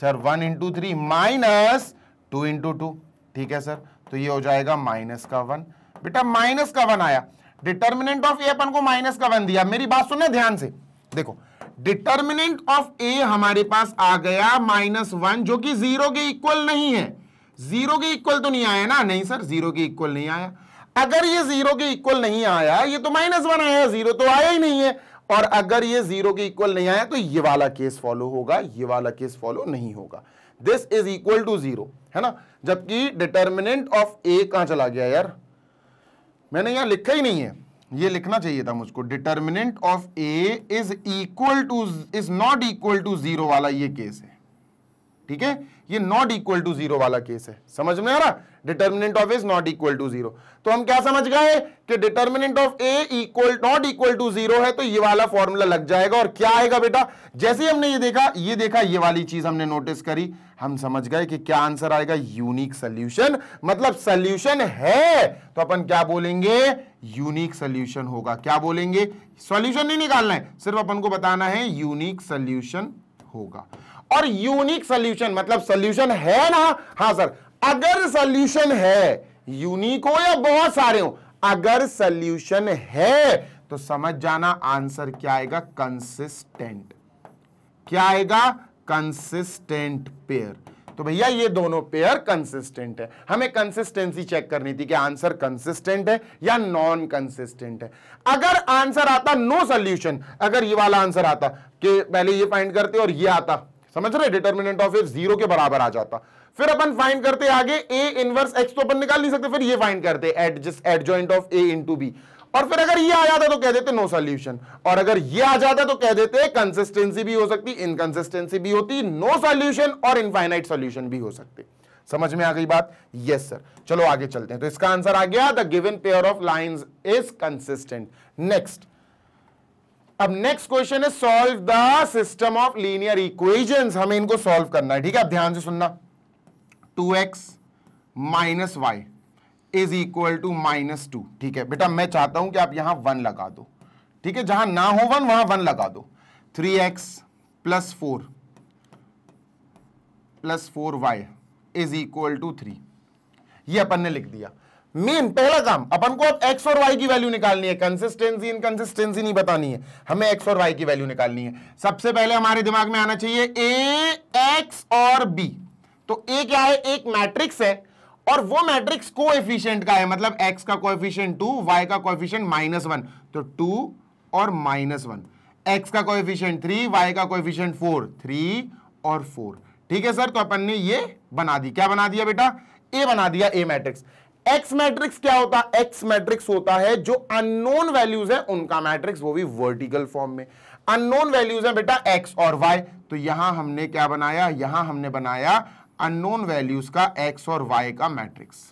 sir one into three minus two into two ठीक है सर तो ये हो जाएगा माइनस का वन बेटा माइनस का वन आया डिटर्मिनेंट ऑफ ए अपन को माइनस का वन दिया मेरी बात सुनना ध्यान से देखो डिटर्मिनेंट ऑफ ए हमारे पास आ गया माइनस वन जो कि जीरो के इक्वल नहीं है जीरो के इक्वल तो नहीं आया ना नहीं सर जीरो के इक्वल नहीं आया अगर ये जीरो के इक्वल नहीं आया ये तो माइनस वन आया जीरो तो आया ही नहीं है और अगर ये जीरो के इक्वल नहीं आया तो ये वाला केस फॉलो होगा ये वाला केस फॉलो नहीं होगा this is equal to zero है ना जबकि डिटर्मिनेंट ऑफ ए कहां चला गया यार मैंने यहां लिखा ही नहीं है ये लिखना चाहिए था मुझको determinant of A is equal to is not equal to zero वाला ये केस है ठीक है ये नॉट इक्वल टू जीरो वाला केस है समझ में आ रहा determinant of is not equal to zero तो हम क्या समझ गए कि determinant of A equal not equal to zero है तो ये वाला फॉर्मूला लग जाएगा और क्या आएगा बेटा जैसे हमने ये देखा ये देखा ये वाली चीज हमने नोटिस करी हम समझ गए कि क्या आंसर आएगा यूनिक सोल्यूशन मतलब सोल्यूशन है तो अपन क्या बोलेंगे यूनिक सोल्यूशन होगा क्या बोलेंगे सोल्यूशन नहीं निकालना है सिर्फ अपन को बताना है यूनिक सोल्यूशन होगा और यूनिक सोल्यूशन मतलब सोल्यूशन है ना हाँ सर अगर सोल्यूशन है यूनिक हो या बहुत सारे हो अगर सोल्यूशन है तो समझ जाना आंसर क्या आएगा कंसिस्टेंट क्या आएगा कंसिस्टेंट पेयर तो भैया ये दोनों पेयर कंसिस्टेंट है हमें कंसिस्टेंसी चेक करनी थी कि आंसर कंसिस्टेंट है या नॉन कंसिस्टेंट है अगर आंसर आता नो सोल्यूशन अगर ये वाला आंसर आता कि पहले ये फाइंड करते और ये आता समझ रहे डिटर्मिनेंट ऑफ एक्स जीरो के बराबर आ जाता फिर अपन फाइंड करते आगे ए इनवर्स एक्स तो अपन निकाल नहीं सकते फिर ये फाइंड करते adjoint of A into B और फिर अगर ये आ जाता तो कह देते नो सॉल्यूशन और अगर ये आ जाता तो कह देते कंसिस्टेंसी भी हो सकती इनकंसिस्टेंसी भी होती नो सॉल्यूशन और इनफाइनाइट सॉल्यूशन भी हो सकते समझ में आ गई बात यस सर चलो आगे चलते हैं तो इसका आंसर आ गया the given pair of lines is consistent next अब नेक्स्ट क्वेश्चन है solve the system of linear equations हमें इनको सॉल्व करना है ठीक है आप ध्यान से सुनना 2x X minus Y is equal to minus two ठीक है बेटा मैं चाहता हूं कि आप यहां वन लगा दो ठीक है जहां ना हो वन वहां वन लगा दो 3x X plus four plus four Y is equal to three ये अपन ने लिख दिया मेन पहला काम अपन को अब एक्स और वाई की वैल्यू निकालनी है कंसिस्टेंसी इनकंसिस्टेंसी नहीं बतानी है हमें एक्स और वाई की वैल्यू निकालनी है सबसे पहले हमारे दिमाग में आना चाहिए ए एक्स और बी तो ए क्या है एक मैट्रिक्स है और वो मैट्रिक्स कोएफिशिएंट का है मतलब एक्स का कोएफिशिएंट टू वाई का कोएफिशिएंट माइनस वन तो टू और माइनस वन एक्स का कोएफिशिएंट थ्री वाई का कोएफिशिएंट फोर थ्री और फोर ठीक है सर तो अपन ने ये बना दी क्या बना दिया बेटा ए बना दिया ए मैट्रिक्स एक्स मैट्रिक्स क्या होता है एक्स मैट्रिक्स होता है जो अननोन वैल्यूज है उनका मैट्रिक्स वो भी वर्टिकल फॉर्म में अननोन वैल्यूज है बेटा एक्स और वाई तो यहां हमने क्या बनाया यहां हमने बनाया अननोन वैल्यूज का एक्स और वाई का मैट्रिक्स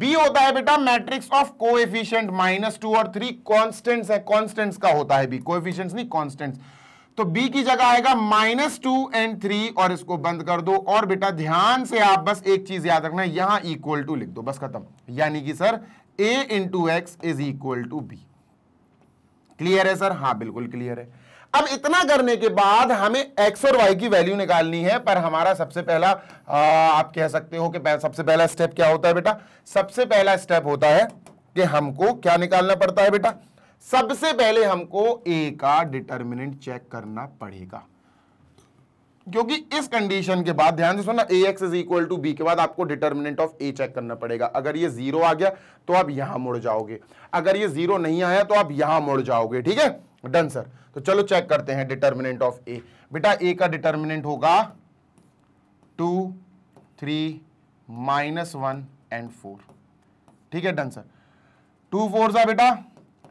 बी होता है बेटा matrix of coefficient minus two और थ्री कॉन्स्टेंट्स है कॉन्स्टेंट्स का होता है बी कोएफिशिएंट्स नहीं कॉन्स्टेंट्स तो बी की जगह आएगा माइनस टू एंड थ्री और इसको बंद कर दो और बेटा ध्यान से आप बस एक चीज याद रखना यहां इक्वल टू लिख दो बस खत्म यानी कि sir A into x is equal to B clear है सर हाँ बिल्कुल क्लियर है अब इतना करने के बाद हमें एक्स और वाई की वैल्यू निकालनी है पर हमारा सबसे पहला आ, आप कह सकते हो कि सबसे पहला स्टेप क्या होता है बेटा सबसे पहला स्टेप होता है कि हमको क्या निकालना पड़ता है बेटा सबसे पहले हमको ए का डिटर्मिनेंट चेक करना पड़ेगा क्योंकि इस कंडीशन के बाद ध्यान से सुनना A x is equal to B के बाद आपको डिटर्मिनेंट ऑफ ए चेक करना पड़ेगा अगर ये जीरो आ गया तो आप यहां मुड़ जाओगे अगर ये जीरो नहीं आया तो आप यहां मुड़ जाओगे ठीक है डन सर तो चलो चेक करते हैं डिटर्मिनेंट ऑफ ए बेटा ए का डिटर्मिनेंट होगा two three minus one and four ठीक है डन सर टू फोर सा बेटा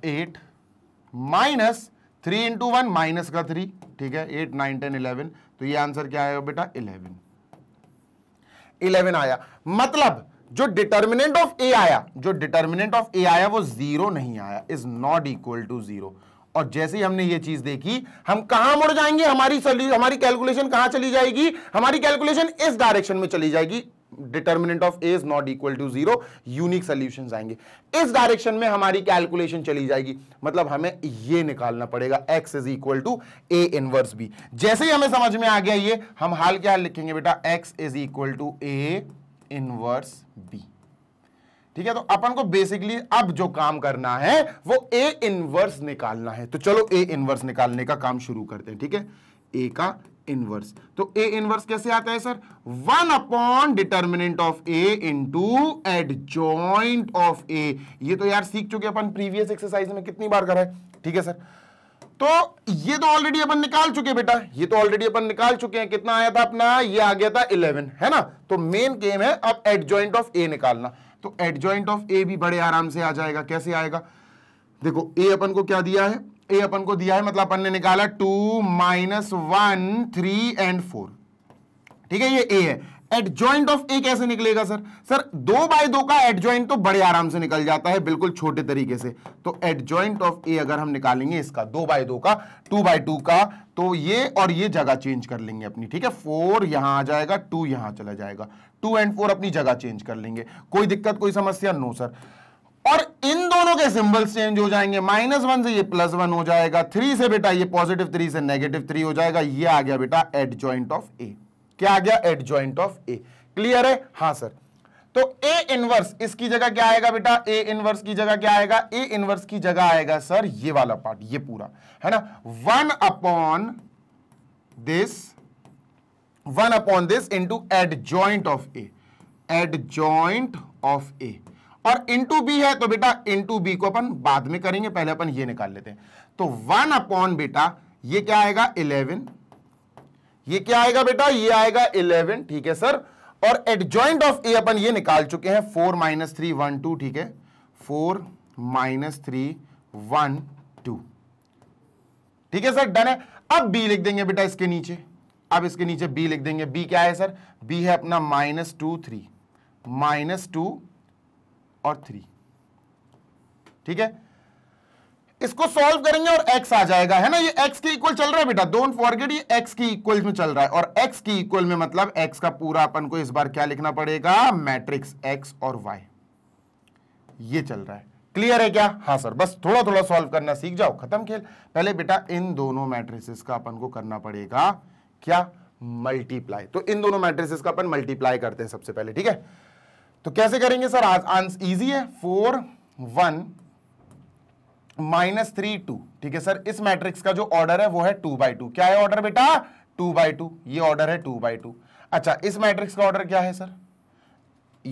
eight minus three into one minus का थ्री ठीक है एट नाइन टेन इलेवन तो ये आंसर क्या आएगा बेटा इलेवन इलेवन आया मतलब जो डिटर्मिनेंट ऑफ ए आया जो डिटर्मिनेंट ऑफ ए आया वो जीरो नहीं आया is not equal to zero और जैसे ही हमने ये चीज देखी हम कहां मुड़ जाएंगे हमारी हमारी कैलकुलेशन कहां चली जाएगी हमारी कैलकुलेशन इस डायरेक्शन में चली जाएगी determinant of A is not equal to zero unique solution आएंगे इस डायरेक्शन में हमारी कैलकुलेशन चली जाएगी मतलब हमें ये निकालना पड़ेगा X is equal to A inverse B जैसे ही हमें समझ में आ गया ये हम हाल क्या लिखेंगे बेटा X is equal to A inverse B ठीक है तो अपन को बेसिकली अब जो काम करना है वो ए इनवर्स निकालना है तो चलो ए इनवर्स निकालने का काम शुरू करते हैं ठीक है ए का इनवर्स तो ए इनवर्स कैसे आता है sir one upon determinant of A into adjoint of A ये तो यार सीख चुके अपन प्रीवियस एक्सरसाइज में कितनी बार करा है ठीक है सर तो ये तो ऑलरेडी अपन निकाल चुके बेटा ये तो ऑलरेडी अपन निकाल चुके हैं कितना आया था अपना ये आ गया था इलेवन है ना तो मेन गेम है अब एडजॉइंट ऑफ ए निकालना तो एडजॉइंट ऑफ ए भी बड़े आराम से आ जाएगा कैसे आएगा देखो ए अपन को क्या दिया है ये अपन को दिया है मतलब अपन ने निकाला two minus one three and four ठीक है ये ए है एट ज्वाइंट ऑफ ए कैसे निकलेगा सर सर दो बाय दो का एट ज्वाइंट तो बड़े आराम से निकल जाता है बिल्कुल छोटे तरीके से तो एट ज्वाइंट ऑफ ए अगर हम निकालेंगे इसका दो बाय दो का टू बाय टू का तो ये और ये जगह चेंज कर लेंगे अपनी ठीक है फोर यहां आ जाएगा टू यहां चला जाएगा टू एंड फोर अपनी जगह चेंज कर लेंगे कोई दिक्कत कोई समस्या नो सर और इन दोनों के सिंबल्स चेंज हो जाएंगे माइनस वन से ये प्लस वन हो जाएगा थ्री से बेटा ये पॉजिटिव थ्री से नेगेटिव थ्री हो जाएगा ये आ गया बेटा एट ज्वाइंट ऑफ ए क्या आ गया adjoint of A clear है हाँ सर तो ए इनवर्स इसकी जगह क्या आएगा बेटा ए इनवर्स की जगह क्या आएगा ए इनवर्स की जगह आएगा सर ये वाला पार्ट ये पूरा है ना one upon this one upon this into adjoint of A adjoint of A और इंटू बी है तो बेटा इंटू बी को अपन बाद में करेंगे पहले अपन ये निकाल लेते हैं तो वन अपॉन बेटा ये क्या आएगा इलेवन ये क्या आएगा बेटा ये आएगा इलेवन ठीक है सर और एडजॉइंट ऑफ ए अपन ये निकाल चुके हैं four minus three one two ठीक है four minus three one two ठीक है सर डन है अब बी लिख देंगे बेटा इसके नीचे अब इसके नीचे बी लिख देंगे बी क्या है सर बी है अपना minus two three minus two और थ्री ठीक है इसको सॉल्व करेंगे और एक्स आ जाएगा है ना ये एक्स के इक्वल चल रहा है बेटा डोंट फॉरगेट ये एक्स की इक्वल में चल रहा है और एक्स की इक्वल में मतलब एक्स का पूरा अपन को इस बार क्या लिखना पड़ेगा मैट्रिक्स एक्स और वाई ये चल रहा है क्लियर है क्या हाँ सर बस थोड़ा थोड़ा सॉल्व करना सीख जाओ खत्म खेल पहले बेटा इन दोनों मैट्रिसेस का अपन को करना पड़ेगा क्या मल्टीप्लाई तो इन दोनों मैट्रिसेस का अपन मल्टीप्लाई करते हैं सबसे पहले ठीक है तो कैसे करेंगे सर आज इजी है four one minus three two ठीक है सर इस मैट्रिक्स का जो ऑर्डर है वो है टू बाई टू क्या है ऑर्डर बेटा टू बाई टू ये ऑर्डर है टू बाई टू अच्छा इस मैट्रिक्स का ऑर्डर क्या है सर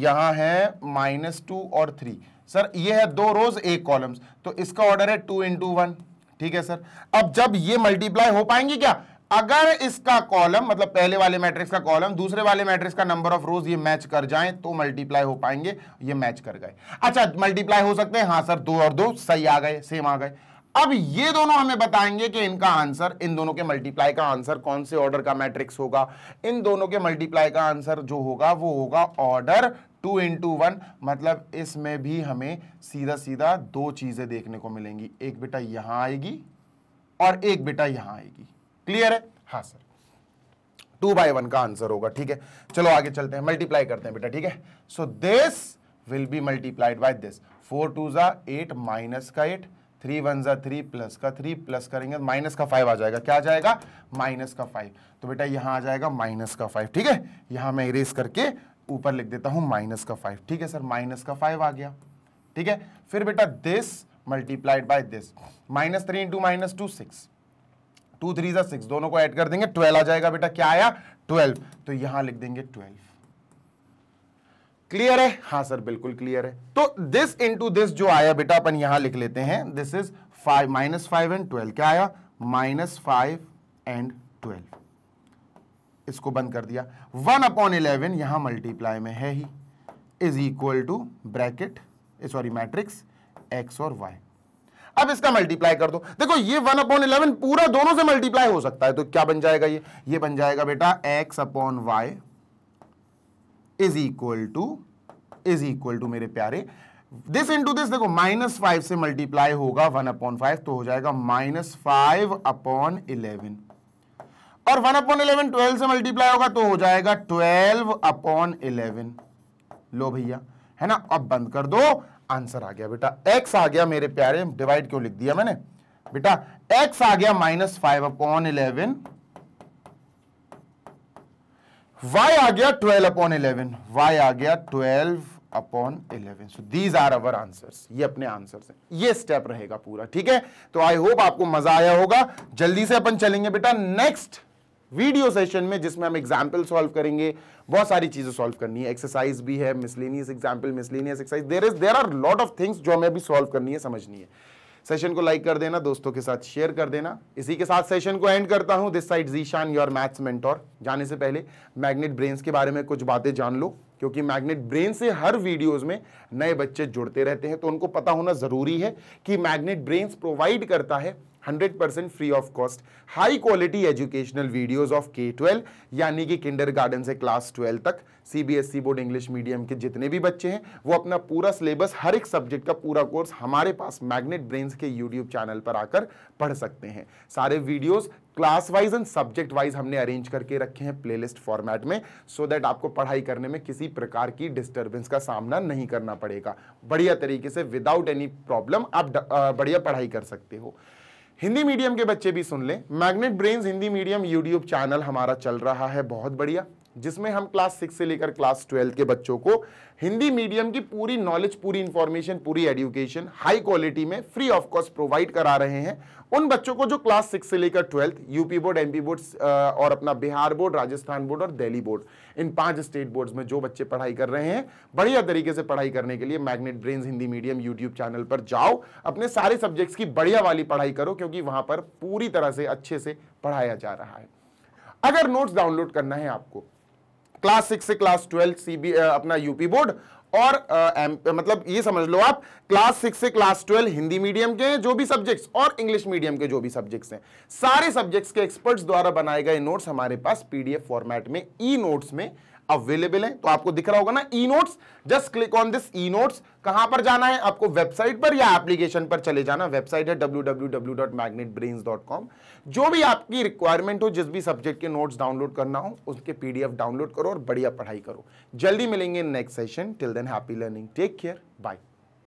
यहां है माइनस टू और थ्री सर ये है दो रोज एक कॉलम्स तो इसका ऑर्डर है टू इंटू वन ठीक है सर अब जब ये मल्टीप्लाई हो पाएंगे क्या अगर इसका कॉलम मतलब पहले वाले मैट्रिक्स का कॉलम दूसरे वाले मैट्रिक्स का नंबर ऑफ रोज ये मैच कर जाएं तो मल्टीप्लाई हो पाएंगे ये मैच कर गए अच्छा मल्टीप्लाई हो सकते हैं हाँ सर दो और दो सही आ गए सेम आ गए अब ये दोनों हमें बताएंगे कि इनका आंसर इन दोनों के मल्टीप्लाई का आंसर कौन से ऑर्डर का मैट्रिक्स होगा इन दोनों के मल्टीप्लाई का आंसर जो होगा वो होगा ऑर्डर टू इंटू वन मतलब इसमें भी हमें सीधा सीधा दो चीज़ें देखने को मिलेंगी एक बेटा यहां आएगी और एक बेटा यहां आएगी क्लियर है हाँ सर टू बाई वन का आंसर होगा ठीक है चलो आगे चलते हैं मल्टीप्लाई करते हैं बेटा ठीक है so this will be multiplied by this four two ज़ा एट माइनस का एट थ्री वन ज़ा थ्री प्लस का थ्री प्लस करेंगे माइनस का फाइव आ जाएगा क्या आ जाएगा माइनस का फाइव तो बेटा यहाँ आ जाएगा माइनस का फाइव ठीक है यहां मैं इरेज करके ऊपर लिख देता हूं माइनस का फाइव ठीक है सर माइनस का फाइव आ गया ठीक है फिर बेटा this multiplied by this minus three into minus two six two three जो सिक्स दोनों को ऐड कर देंगे ट्वेल्व आ जाएगा बेटा क्या आया ट्वेल्व तो यहां लिख देंगे ट्वेल्व क्लियर है हाँ सर बिल्कुल क्लियर है तो दिस इंटू दिस जो आया बेटा अपन यहां लिख लेते हैं this is five minus five and twelve क्या आया माइनस फाइव एंड ट्वेल्व इसको बंद कर दिया वन अपॉन इलेवन यहां मल्टीप्लाई में है ही is equal to bracket sorry matrix X और वाई अब इसका मल्टीप्लाई कर दो देखो ये वन अपॉन इलेवन पूरा दोनों से मल्टीप्लाई हो सकता है तो क्या बन जाएगा ये ये बन जाएगा बेटा X upon Y is equal to is equal to मेरे प्यारे दिस इंटू दिस देखो माइनस फाइव से मल्टीप्लाई होगा वन अपॉन फाइव तो हो जाएगा माइनस फाइव अपॉन इलेवन और वन अपॉन इलेवन ट्वेल्व से मल्टीप्लाई होगा तो हो जाएगा ट्वेल्व अपॉन इलेवन लो भैया है ना अब बंद कर दो आंसर आ गया बेटा एक्स आ गया मेरे प्यारे डिवाइड क्यों लिख दिया मैंने बेटा एक्स आ गया minus five upon eleven Y आ गया ट्वेल्व अपॉन इलेवन वाई आ गया twelve upon eleven so these are our answers ये अपने आंसर्स हैं ये स्टेप रहेगा पूरा ठीक है तो आई होप आपको मजा आया होगा जल्दी से अपन चलेंगे बेटा नेक्स्ट वीडियो सेशन में जिसमें हम एग्जाम्पल सॉल्व करेंगे बहुत सारी चीज़ें सॉल्व करनी है एक्सरसाइज भी है miscellaneous example miscellaneous exercise there is there are lot of things जो हमें अभी सॉल्व करनी है समझनी है सेशन को लाइक कर देना दोस्तों के साथ शेयर कर देना इसी के साथ सेशन को एंड करता हूं this side Zeeshan your maths mentor जाने से पहले मैग्नेट ब्रेन्स के बारे में कुछ बातें जान लो क्योंकि मैग्नेट ब्रेन से हर वीडियोस में नए बच्चे जुड़ते रहते हैं तो उनको पता होना ज़रूरी है कि मैग्नेट ब्रेन्स प्रोवाइड करता है hundred percent free of cost high quality educational videos of K twelve यानी कि किंडर गार्डन से क्लास ट्वेल्व तक सीबीएसई बोर्ड इंग्लिश मीडियम के जितने भी बच्चे हैं वो अपना पूरा सिलेबस हर एक सब्जेक्ट का पूरा कोर्स हमारे पास मैग्नेट ब्रेन्स के यूट्यूब चैनल पर आकर पढ़ सकते हैं सारे videos class wise and subject wise हमने अरेंज करके रखे हैं प्लेलिस्ट फॉर्मेट में सो so दैट आपको पढ़ाई करने में किसी प्रकार की डिस्टर्बेंस का सामना नहीं करना पड़ेगा बढ़िया तरीके से विदाउट एनी प्रॉब्लम आप बढ़िया पढ़ाई कर सकते हो हिंदी मीडियम के बच्चे भी सुन लें Magnet Brains Hindi medium YouTube channel हमारा चल रहा है बहुत बढ़िया जिसमें हम क्लास सिक्स से लेकर क्लास ट्वेल्थ के बच्चों को हिंदी मीडियम की पूरी नॉलेज पूरी इंफॉर्मेशन पूरी एडुकेशन हाई क्वालिटी में फ्री ऑफ कॉस्ट प्रोवाइड करा रहे हैं उन बच्चों को जो क्लास सिक्स से लेकर twelfth UP board MP board और अपना बिहार बोर्ड राजस्थान बोर्ड और दिल्ली बोर्ड इन पांच स्टेट बोर्ड्स में जो बच्चे पढ़ाई कर रहे हैं बढ़िया तरीके से पढ़ाई करने के लिए Magnet Brain Hindi medium YouTube channel पर जाओ अपने सारे सब्जेक्ट्स की बढ़िया वाली पढ़ाई करो क्योंकि वहां पर पूरी तरह से अच्छे से पढ़ाया जा रहा है अगर नोट्स डाउनलोड करना है आपको क्लास सिक्स से क्लास ट्वेल्व सीबी अपना यूपी बोर्ड और आ, एम, मतलब ये समझ लो आप क्लास सिक्स से क्लास ट्वेल्व हिंदी मीडियम के जो भी सब्जेक्ट्स और इंग्लिश मीडियम के जो भी सब्जेक्ट्स हैं सारे सब्जेक्ट्स के एक्सपर्ट्स द्वारा बनाए गए नोट्स हमारे पास पीडीएफ फॉर्मेट में ई नोट्स में अवेलेबल है तो आपको दिख रहा होगा ना e notes just click on this e notes कहां पर जाना है आपको वेबसाइट पर या एप्लीकेशन पर चले जाना वेबसाइट है www.magnetbrains.com जो भी आपकी रिक्वायरमेंट हो जिस भी सब्जेक्ट के नोट्स डाउनलोड करना हो उसके पीडीएफ डाउनलोड करो और बढ़िया पढ़ाई करो जल्दी मिलेंगे next session till then happy learning take care bye